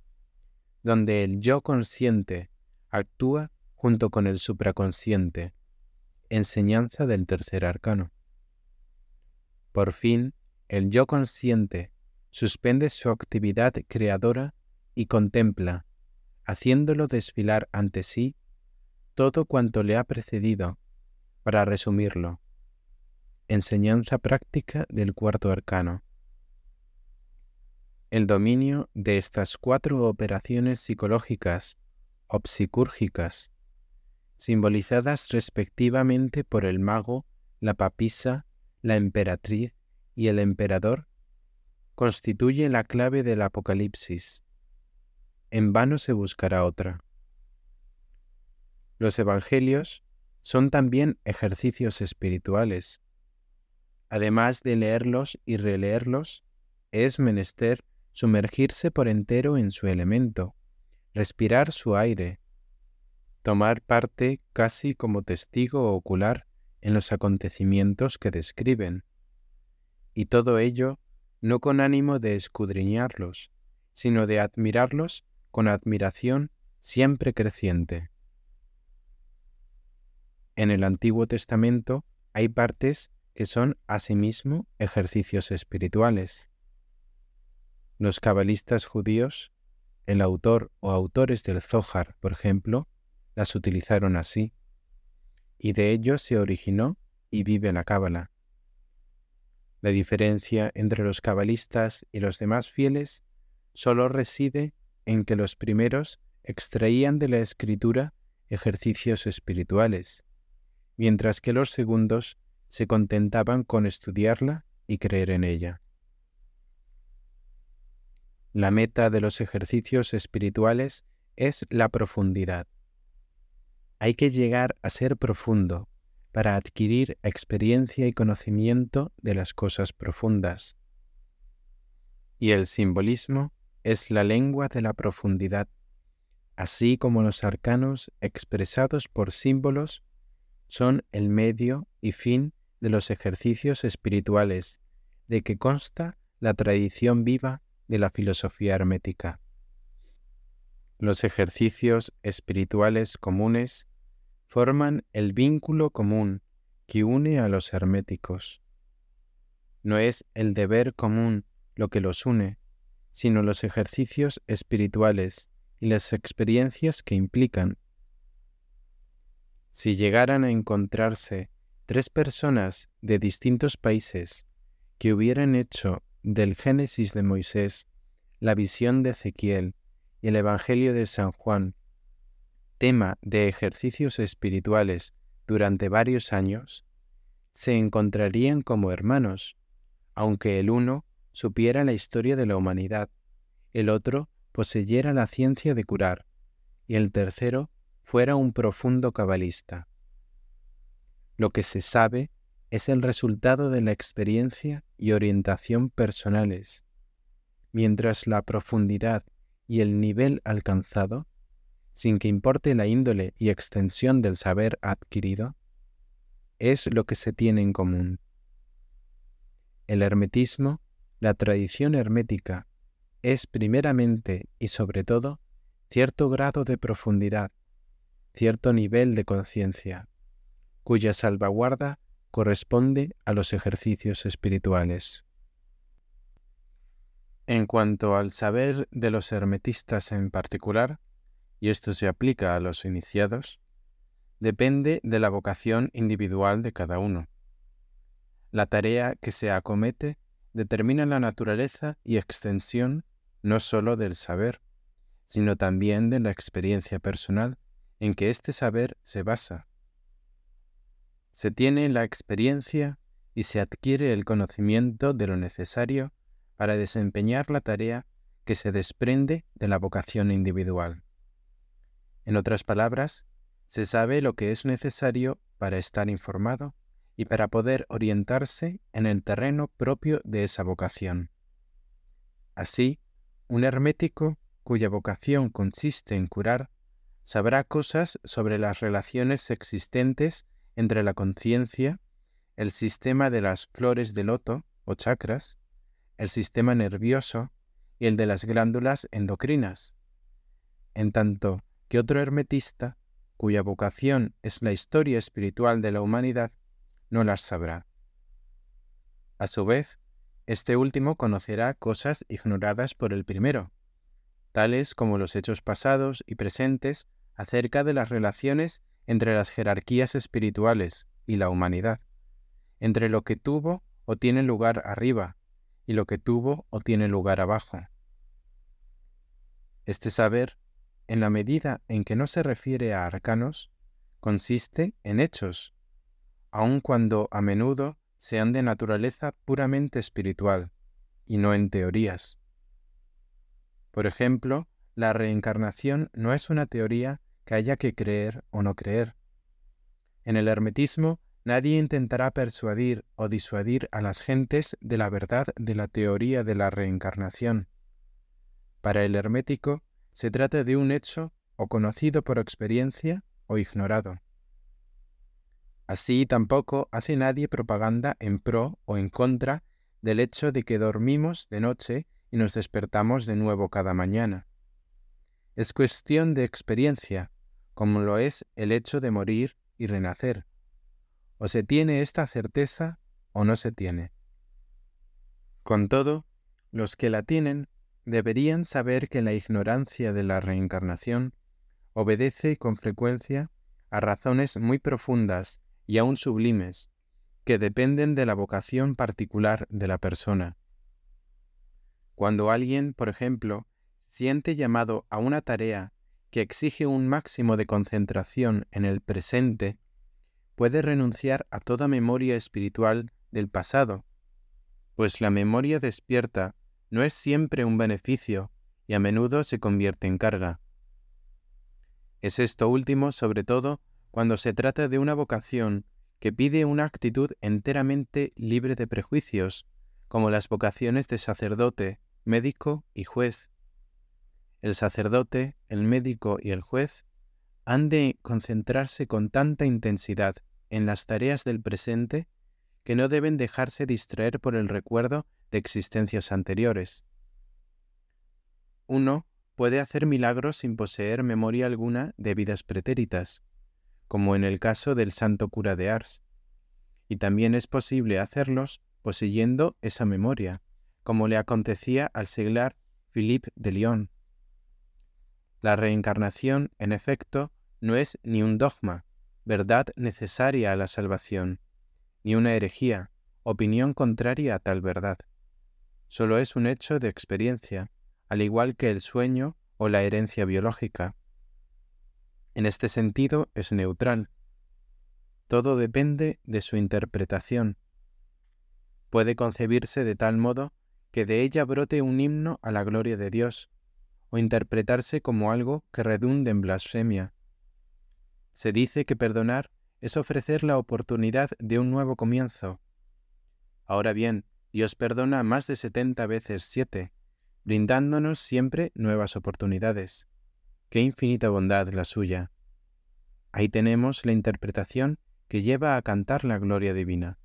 donde el yo consciente actúa junto con el supraconsciente, enseñanza del tercer arcano. Por fin, el yo consciente suspende su actividad creadora y contempla haciéndolo desfilar ante sí todo cuanto le ha precedido, para resumirlo. Enseñanza práctica del cuarto arcano. El dominio de estas cuatro operaciones psicológicas o psicúrgicas, simbolizadas respectivamente por el mago, la papisa, la emperatriz y el emperador, constituye la clave del Apocalipsis en vano se buscará otra. Los evangelios son también ejercicios espirituales. Además de leerlos y releerlos, es menester sumergirse por entero en su elemento, respirar su aire, tomar parte casi como testigo ocular en los acontecimientos que describen. Y todo ello no con ánimo de escudriñarlos, sino de admirarlos con admiración siempre creciente. En el Antiguo Testamento hay partes que son asimismo ejercicios espirituales. Los cabalistas judíos, el autor o autores del Zohar, por ejemplo, las utilizaron así, y de ellos se originó y vive la cábala. La diferencia entre los cabalistas y los demás fieles solo reside en que los primeros extraían de la escritura ejercicios espirituales, mientras que los segundos se contentaban con estudiarla y creer en ella. La meta de los ejercicios espirituales es la profundidad. Hay que llegar a ser profundo para adquirir experiencia y conocimiento de las cosas profundas. Y el simbolismo es la lengua de la profundidad, así como los arcanos expresados por símbolos son el medio y fin de los ejercicios espirituales, de que consta la tradición viva de la filosofía hermética. Los ejercicios espirituales comunes forman el vínculo común que une a los herméticos. No es el deber común lo que los une, sino los ejercicios espirituales y las experiencias que implican. Si llegaran a encontrarse tres personas de distintos países que hubieran hecho del Génesis de Moisés, la visión de Ezequiel y el Evangelio de San Juan tema de ejercicios espirituales durante varios años, se encontrarían como hermanos, aunque el uno supiera la historia de la humanidad, el otro poseyera la ciencia de curar, y el tercero fuera un profundo cabalista. Lo que se sabe es el resultado de la experiencia y orientación personales, mientras la profundidad y el nivel alcanzado, sin que importe la índole y extensión del saber adquirido, es lo que se tiene en común. El hermetismo la tradición hermética es primeramente y sobre todo cierto grado de profundidad, cierto nivel de conciencia, cuya salvaguarda corresponde a los ejercicios espirituales. En cuanto al saber de los hermetistas en particular, y esto se aplica a los iniciados, depende de la vocación individual de cada uno. La tarea que se acomete Determina la naturaleza y extensión no sólo del saber, sino también de la experiencia personal en que este saber se basa. Se tiene la experiencia y se adquiere el conocimiento de lo necesario para desempeñar la tarea que se desprende de la vocación individual. En otras palabras, se sabe lo que es necesario para estar informado y para poder orientarse en el terreno propio de esa vocación. Así, un hermético cuya vocación consiste en curar sabrá cosas sobre las relaciones existentes entre la conciencia, el sistema de las flores de loto o chakras, el sistema nervioso y el de las glándulas endocrinas, en tanto que otro hermetista, cuya vocación es la historia espiritual de la humanidad, no las sabrá. A su vez, este último conocerá cosas ignoradas por el primero, tales como los hechos pasados y presentes acerca de las relaciones entre las jerarquías espirituales y la humanidad, entre lo que tuvo o tiene lugar arriba y lo que tuvo o tiene lugar abajo. Este saber, en la medida en que no se refiere a arcanos, consiste en hechos aun cuando a menudo sean de naturaleza puramente espiritual y no en teorías. Por ejemplo, la reencarnación no es una teoría que haya que creer o no creer. En el hermetismo, nadie intentará persuadir o disuadir a las gentes de la verdad de la teoría de la reencarnación. Para el hermético, se trata de un hecho o conocido por experiencia o ignorado. Así tampoco hace nadie propaganda en pro o en contra del hecho de que dormimos de noche y nos despertamos de nuevo cada mañana. Es cuestión de experiencia, como lo es el hecho de morir y renacer. O se tiene esta certeza o no se tiene. Con todo, los que la tienen deberían saber que la ignorancia de la reencarnación obedece con frecuencia a razones muy profundas y aún sublimes, que dependen de la vocación particular de la persona. Cuando alguien, por ejemplo, siente llamado a una tarea que exige un máximo de concentración en el presente, puede renunciar a toda memoria espiritual del pasado, pues la memoria despierta no es siempre un beneficio y a menudo se convierte en carga. Es esto último, sobre todo, cuando se trata de una vocación que pide una actitud enteramente libre de prejuicios, como las vocaciones de sacerdote, médico y juez. El sacerdote, el médico y el juez han de concentrarse con tanta intensidad en las tareas del presente que no deben dejarse distraer por el recuerdo de existencias anteriores. Uno puede hacer milagros sin poseer memoria alguna de vidas pretéritas, como en el caso del santo cura de Ars. Y también es posible hacerlos poseyendo esa memoria, como le acontecía al seglar Philippe de Lyon. La reencarnación, en efecto, no es ni un dogma, verdad necesaria a la salvación, ni una herejía, opinión contraria a tal verdad. Solo es un hecho de experiencia, al igual que el sueño o la herencia biológica, en este sentido es neutral. Todo depende de su interpretación. Puede concebirse de tal modo que de ella brote un himno a la gloria de Dios, o interpretarse como algo que redunde en blasfemia. Se dice que perdonar es ofrecer la oportunidad de un nuevo comienzo. Ahora bien, Dios perdona más de setenta veces siete, brindándonos siempre nuevas oportunidades. Qué infinita bondad la suya. Ahí tenemos la interpretación que lleva a cantar la gloria divina.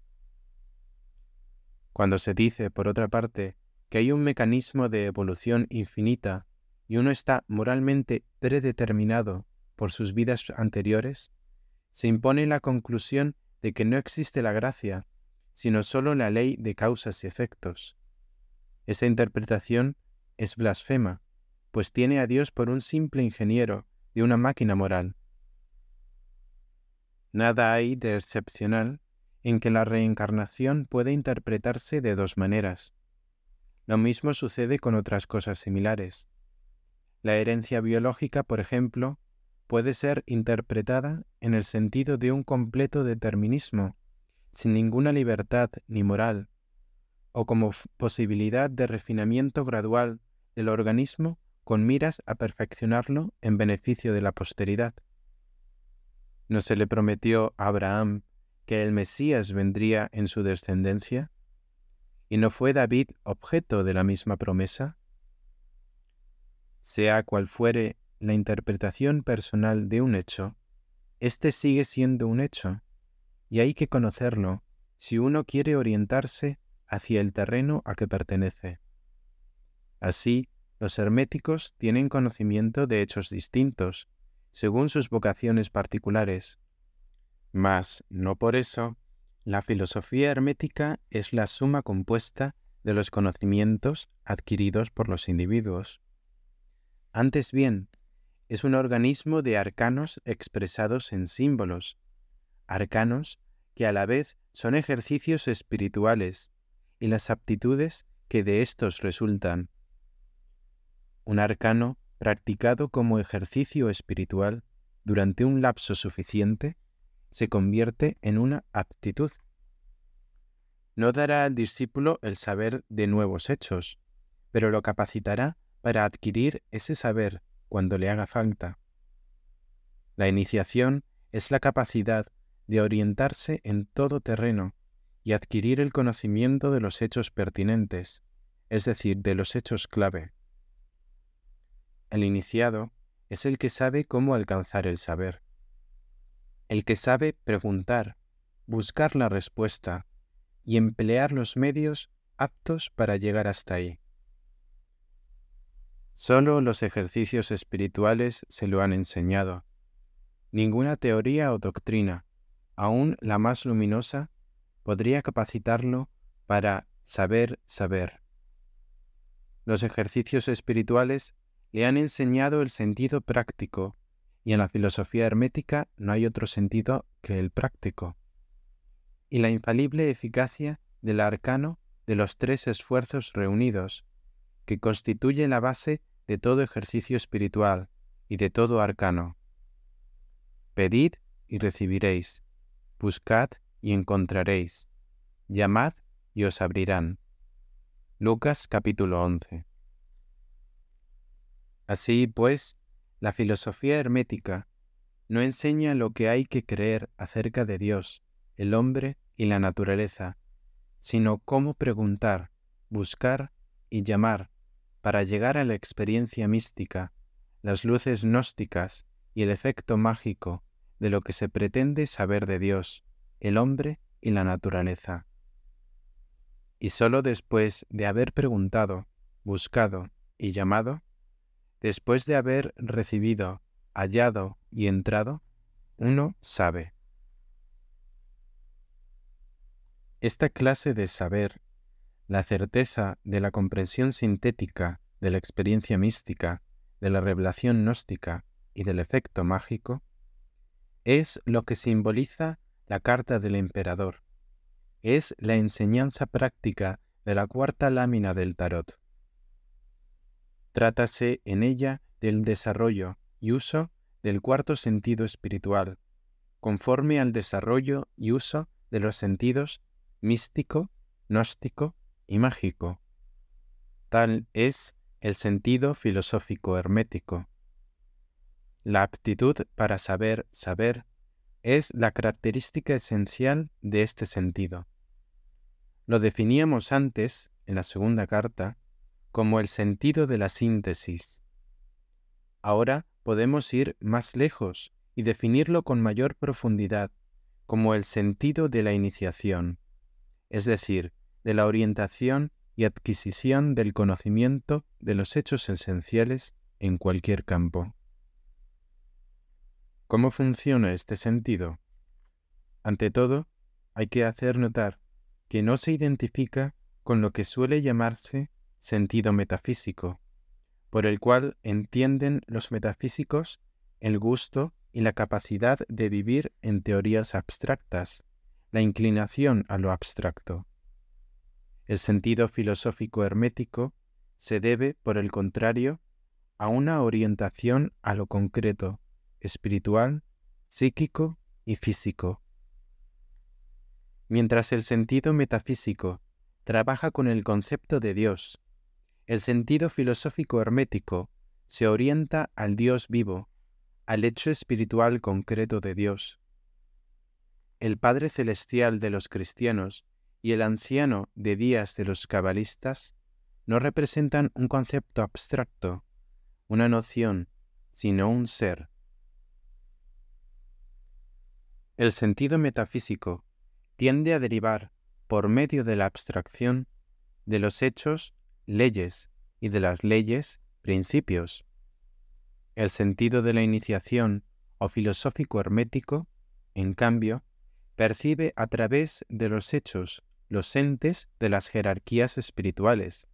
Cuando se dice, por otra parte, que hay un mecanismo de evolución infinita y uno está moralmente predeterminado por sus vidas anteriores, se impone la conclusión de que no existe la gracia, sino sólo la ley de causas y efectos. Esta interpretación es blasfema, pues tiene a Dios por un simple ingeniero de una máquina moral. Nada hay de excepcional en que la reencarnación puede interpretarse de dos maneras. Lo mismo sucede con otras cosas similares. La herencia biológica, por ejemplo, puede ser interpretada en el sentido de un completo determinismo, sin ninguna libertad ni moral, o como posibilidad de refinamiento gradual del organismo con miras a perfeccionarlo en beneficio de la posteridad. ¿No se le prometió a Abraham que el Mesías vendría en su descendencia? ¿Y no fue David objeto de la misma promesa? Sea cual fuere la interpretación personal de un hecho, este sigue siendo un hecho, y hay que conocerlo si uno quiere orientarse hacia el terreno a que pertenece. Así, los herméticos tienen conocimiento de hechos distintos, según sus vocaciones particulares. Mas, no por eso, la filosofía hermética es la suma compuesta de los conocimientos adquiridos por los individuos. Antes bien, es un organismo de arcanos expresados en símbolos, arcanos que a la vez son ejercicios espirituales y las aptitudes que de estos resultan un arcano practicado como ejercicio espiritual durante un lapso suficiente, se convierte en una aptitud. No dará al discípulo el saber de nuevos hechos, pero lo capacitará para adquirir ese saber cuando le haga falta. La iniciación es la capacidad de orientarse en todo terreno y adquirir el conocimiento de los hechos pertinentes, es decir, de los hechos clave. El iniciado es el que sabe cómo alcanzar el saber, el que sabe preguntar, buscar la respuesta y emplear los medios aptos para llegar hasta ahí. Solo los ejercicios espirituales se lo han enseñado. Ninguna teoría o doctrina, aun la más luminosa, podría capacitarlo para saber saber. Los ejercicios espirituales le han enseñado el sentido práctico, y en la filosofía hermética no hay otro sentido que el práctico, y la infalible eficacia del arcano de los tres esfuerzos reunidos, que constituye la base de todo ejercicio espiritual y de todo arcano. Pedid y recibiréis, buscad y encontraréis, llamad y os abrirán. Lucas capítulo 11 Así pues, la filosofía hermética no enseña lo que hay que creer acerca de Dios, el hombre y la naturaleza, sino cómo preguntar, buscar y llamar para llegar a la experiencia mística, las luces gnósticas y el efecto mágico de lo que se pretende saber de Dios, el hombre y la naturaleza. Y sólo después de haber preguntado, buscado y llamado, Después de haber recibido, hallado y entrado, uno sabe. Esta clase de saber, la certeza de la comprensión sintética de la experiencia mística, de la revelación gnóstica y del efecto mágico, es lo que simboliza la carta del emperador. Es la enseñanza práctica de la cuarta lámina del tarot. Trátase en ella del desarrollo y uso del cuarto sentido espiritual, conforme al desarrollo y uso de los sentidos místico, gnóstico y mágico. Tal es el sentido filosófico hermético. La aptitud para saber saber es la característica esencial de este sentido. Lo definíamos antes, en la segunda carta, como el sentido de la síntesis. Ahora podemos ir más lejos y definirlo con mayor profundidad, como el sentido de la iniciación, es decir, de la orientación y adquisición del conocimiento de los hechos esenciales en cualquier campo. ¿Cómo funciona este sentido? Ante todo, hay que hacer notar que no se identifica con lo que suele llamarse sentido metafísico, por el cual entienden los metafísicos el gusto y la capacidad de vivir en teorías abstractas, la inclinación a lo abstracto. El sentido filosófico hermético se debe, por el contrario, a una orientación a lo concreto, espiritual, psíquico y físico. Mientras el sentido metafísico trabaja con el concepto de Dios, el sentido filosófico hermético se orienta al Dios vivo, al hecho espiritual concreto de Dios. El Padre Celestial de los cristianos y el Anciano de Días de los cabalistas no representan un concepto abstracto, una noción, sino un ser. El sentido metafísico tiende a derivar, por medio de la abstracción, de los hechos leyes y de las leyes, principios. El sentido de la iniciación o filosófico hermético, en cambio, percibe a través de los hechos los entes de las jerarquías espirituales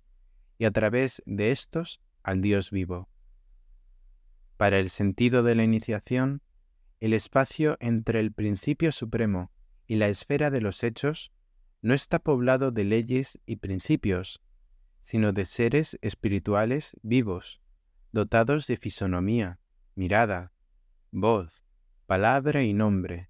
y a través de estos al Dios vivo. Para el sentido de la iniciación, el espacio entre el principio supremo y la esfera de los hechos no está poblado de leyes y principios, sino de seres espirituales vivos, dotados de fisonomía, mirada, voz, palabra y nombre.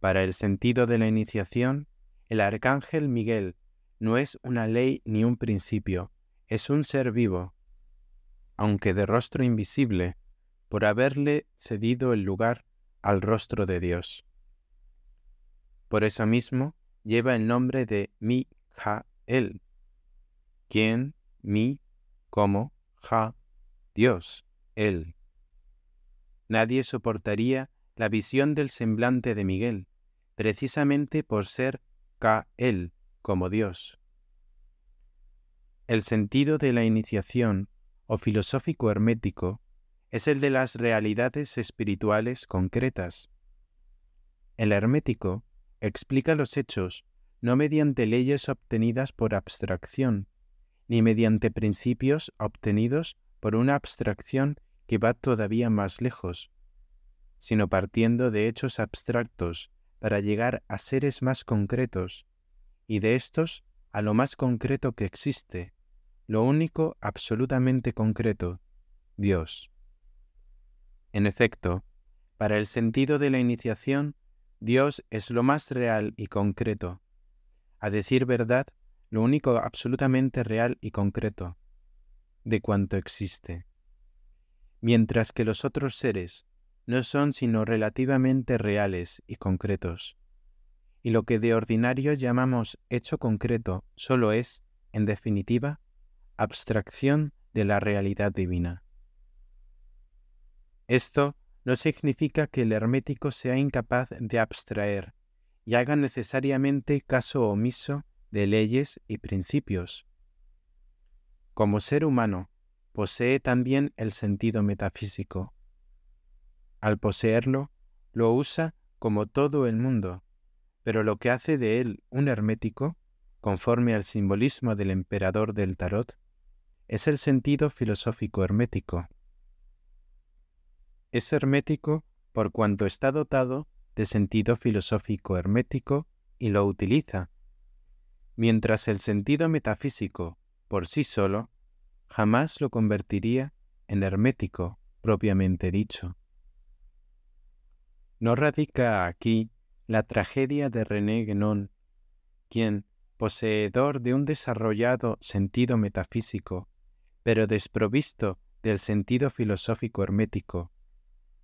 Para el sentido de la iniciación, el arcángel Miguel no es una ley ni un principio, es un ser vivo, aunque de rostro invisible, por haberle cedido el lugar al rostro de Dios. Por eso mismo lleva el nombre de mi el ¿Quién? ¿Mi? ¿Cómo? ¿Ja? Dios. Él. Nadie soportaría la visión del semblante de Miguel, precisamente por ser Ka él como Dios. El sentido de la iniciación o filosófico hermético es el de las realidades espirituales concretas. El hermético explica los hechos no mediante leyes obtenidas por abstracción, ni mediante principios obtenidos por una abstracción que va todavía más lejos, sino partiendo de hechos abstractos para llegar a seres más concretos, y de estos a lo más concreto que existe, lo único absolutamente concreto, Dios. En efecto, para el sentido de la iniciación, Dios es lo más real y concreto. A decir verdad, lo único absolutamente real y concreto de cuanto existe, mientras que los otros seres no son sino relativamente reales y concretos, y lo que de ordinario llamamos hecho concreto solo es, en definitiva, abstracción de la realidad divina. Esto no significa que el hermético sea incapaz de abstraer y haga necesariamente caso omiso de leyes y principios. Como ser humano, posee también el sentido metafísico. Al poseerlo, lo usa como todo el mundo, pero lo que hace de él un hermético, conforme al simbolismo del emperador del tarot, es el sentido filosófico hermético. Es hermético por cuanto está dotado de sentido filosófico hermético y lo utiliza mientras el sentido metafísico, por sí solo, jamás lo convertiría en hermético propiamente dicho. No radica aquí la tragedia de René Guénon, quien, poseedor de un desarrollado sentido metafísico, pero desprovisto del sentido filosófico hermético,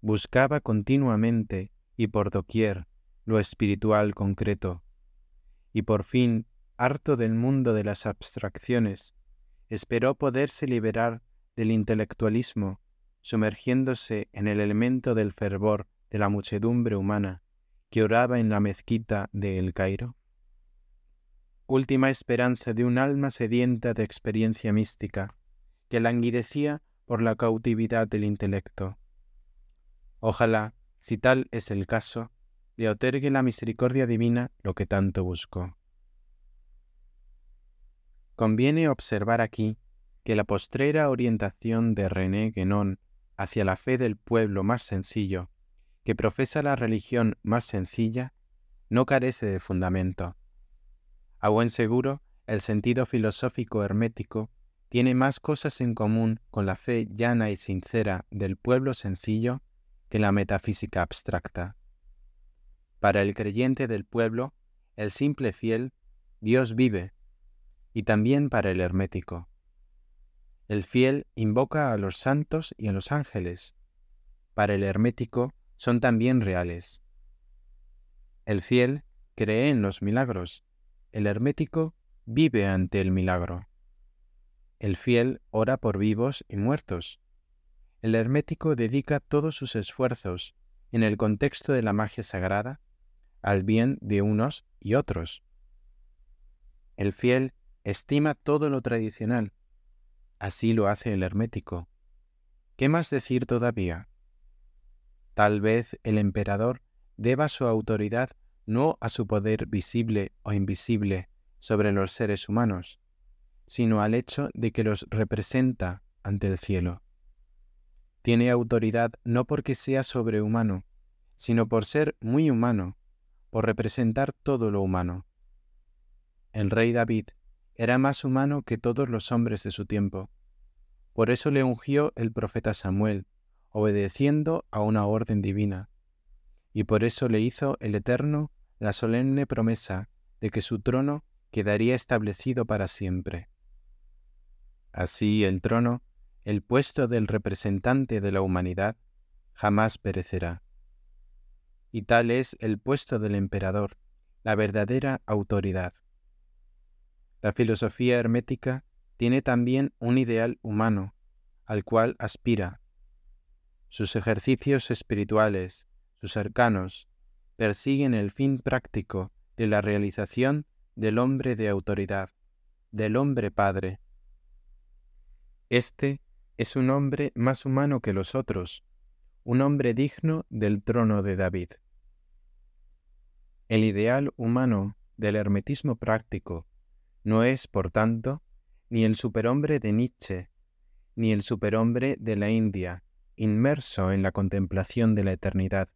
buscaba continuamente y por doquier lo espiritual concreto, y por fin harto del mundo de las abstracciones, esperó poderse liberar del intelectualismo, sumergiéndose en el elemento del fervor de la muchedumbre humana que oraba en la mezquita de El Cairo? Última esperanza de un alma sedienta de experiencia mística, que languidecía por la cautividad del intelecto. Ojalá, si tal es el caso, le otorgue la misericordia divina lo que tanto buscó. Conviene observar aquí que la postrera orientación de René Guénon hacia la fe del pueblo más sencillo, que profesa la religión más sencilla, no carece de fundamento. A buen seguro, el sentido filosófico hermético tiene más cosas en común con la fe llana y sincera del pueblo sencillo que la metafísica abstracta. Para el creyente del pueblo, el simple fiel, Dios vive y también para el hermético. El fiel invoca a los santos y a los ángeles. Para el hermético son también reales. El fiel cree en los milagros. El hermético vive ante el milagro. El fiel ora por vivos y muertos. El hermético dedica todos sus esfuerzos, en el contexto de la magia sagrada, al bien de unos y otros. El fiel Estima todo lo tradicional. Así lo hace el hermético. ¿Qué más decir todavía? Tal vez el emperador deba su autoridad no a su poder visible o invisible sobre los seres humanos, sino al hecho de que los representa ante el cielo. Tiene autoridad no porque sea sobrehumano, sino por ser muy humano, por representar todo lo humano. El rey David era más humano que todos los hombres de su tiempo. Por eso le ungió el profeta Samuel, obedeciendo a una orden divina. Y por eso le hizo el Eterno la solemne promesa de que su trono quedaría establecido para siempre. Así el trono, el puesto del representante de la humanidad, jamás perecerá. Y tal es el puesto del emperador, la verdadera autoridad. La filosofía hermética tiene también un ideal humano al cual aspira. Sus ejercicios espirituales, sus cercanos, persiguen el fin práctico de la realización del hombre de autoridad, del hombre padre. Este es un hombre más humano que los otros, un hombre digno del trono de David. El ideal humano del hermetismo práctico no es, por tanto, ni el superhombre de Nietzsche, ni el superhombre de la India, inmerso en la contemplación de la eternidad,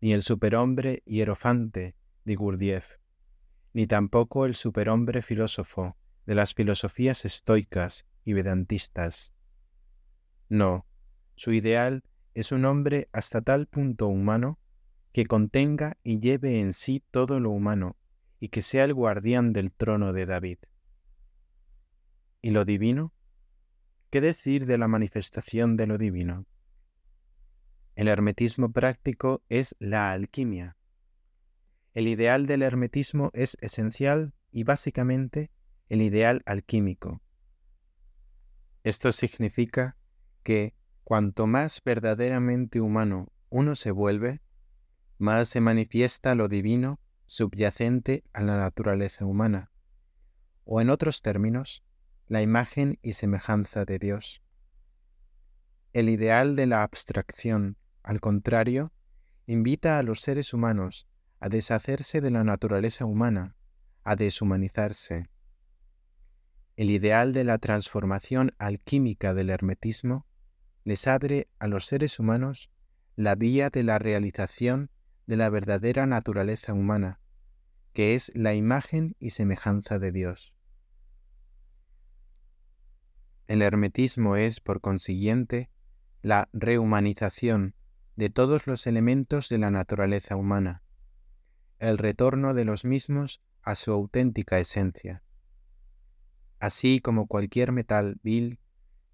ni el superhombre hierofante de Gurdjieff, ni tampoco el superhombre filósofo de las filosofías estoicas y vedantistas. No, su ideal es un hombre hasta tal punto humano que contenga y lleve en sí todo lo humano y que sea el guardián del trono de David. ¿Y lo divino? ¿Qué decir de la manifestación de lo divino? El hermetismo práctico es la alquimia. El ideal del hermetismo es esencial y básicamente el ideal alquímico. Esto significa que cuanto más verdaderamente humano uno se vuelve, más se manifiesta lo divino subyacente a la naturaleza humana, o en otros términos, la imagen y semejanza de Dios. El ideal de la abstracción, al contrario, invita a los seres humanos a deshacerse de la naturaleza humana, a deshumanizarse. El ideal de la transformación alquímica del hermetismo les abre a los seres humanos la vía de la realización de la verdadera naturaleza humana, que es la imagen y semejanza de Dios. El hermetismo es, por consiguiente, la rehumanización de todos los elementos de la naturaleza humana, el retorno de los mismos a su auténtica esencia. Así como cualquier metal vil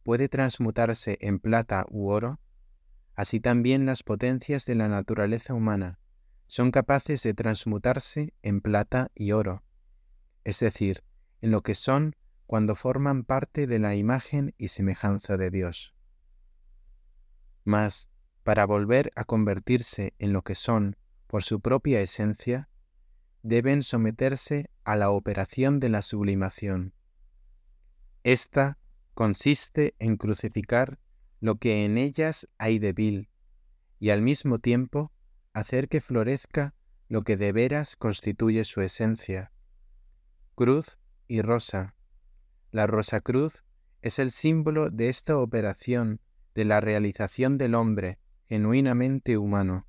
puede transmutarse en plata u oro, así también las potencias de la naturaleza humana son capaces de transmutarse en plata y oro, es decir, en lo que son cuando forman parte de la imagen y semejanza de Dios. Mas, para volver a convertirse en lo que son por su propia esencia, deben someterse a la operación de la sublimación. Esta consiste en crucificar lo que en ellas hay débil y al mismo tiempo hacer que florezca lo que de veras constituye su esencia. Cruz y rosa. La rosa cruz es el símbolo de esta operación de la realización del hombre genuinamente humano.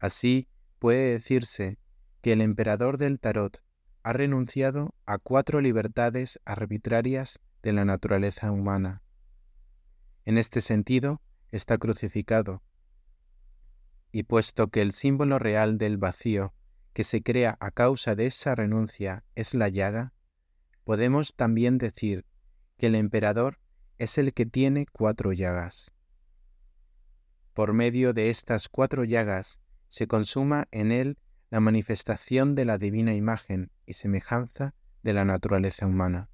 Así puede decirse que el emperador del tarot ha renunciado a cuatro libertades arbitrarias de la naturaleza humana. En este sentido, está crucificado, y puesto que el símbolo real del vacío que se crea a causa de esa renuncia es la llaga, podemos también decir que el emperador es el que tiene cuatro llagas. Por medio de estas cuatro llagas se consuma en él la manifestación de la divina imagen y semejanza de la naturaleza humana.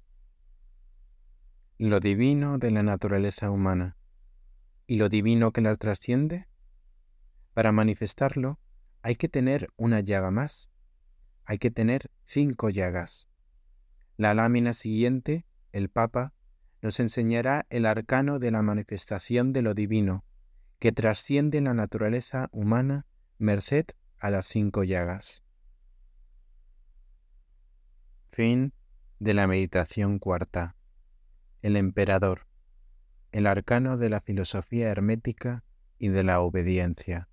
Lo divino de la naturaleza humana y lo divino que la trasciende para manifestarlo hay que tener una llaga más. Hay que tener cinco llagas. La lámina siguiente, el Papa, nos enseñará el arcano de la manifestación de lo divino, que trasciende la naturaleza humana merced a las cinco llagas. Fin de la meditación cuarta. El emperador, el arcano de la filosofía hermética y de la obediencia.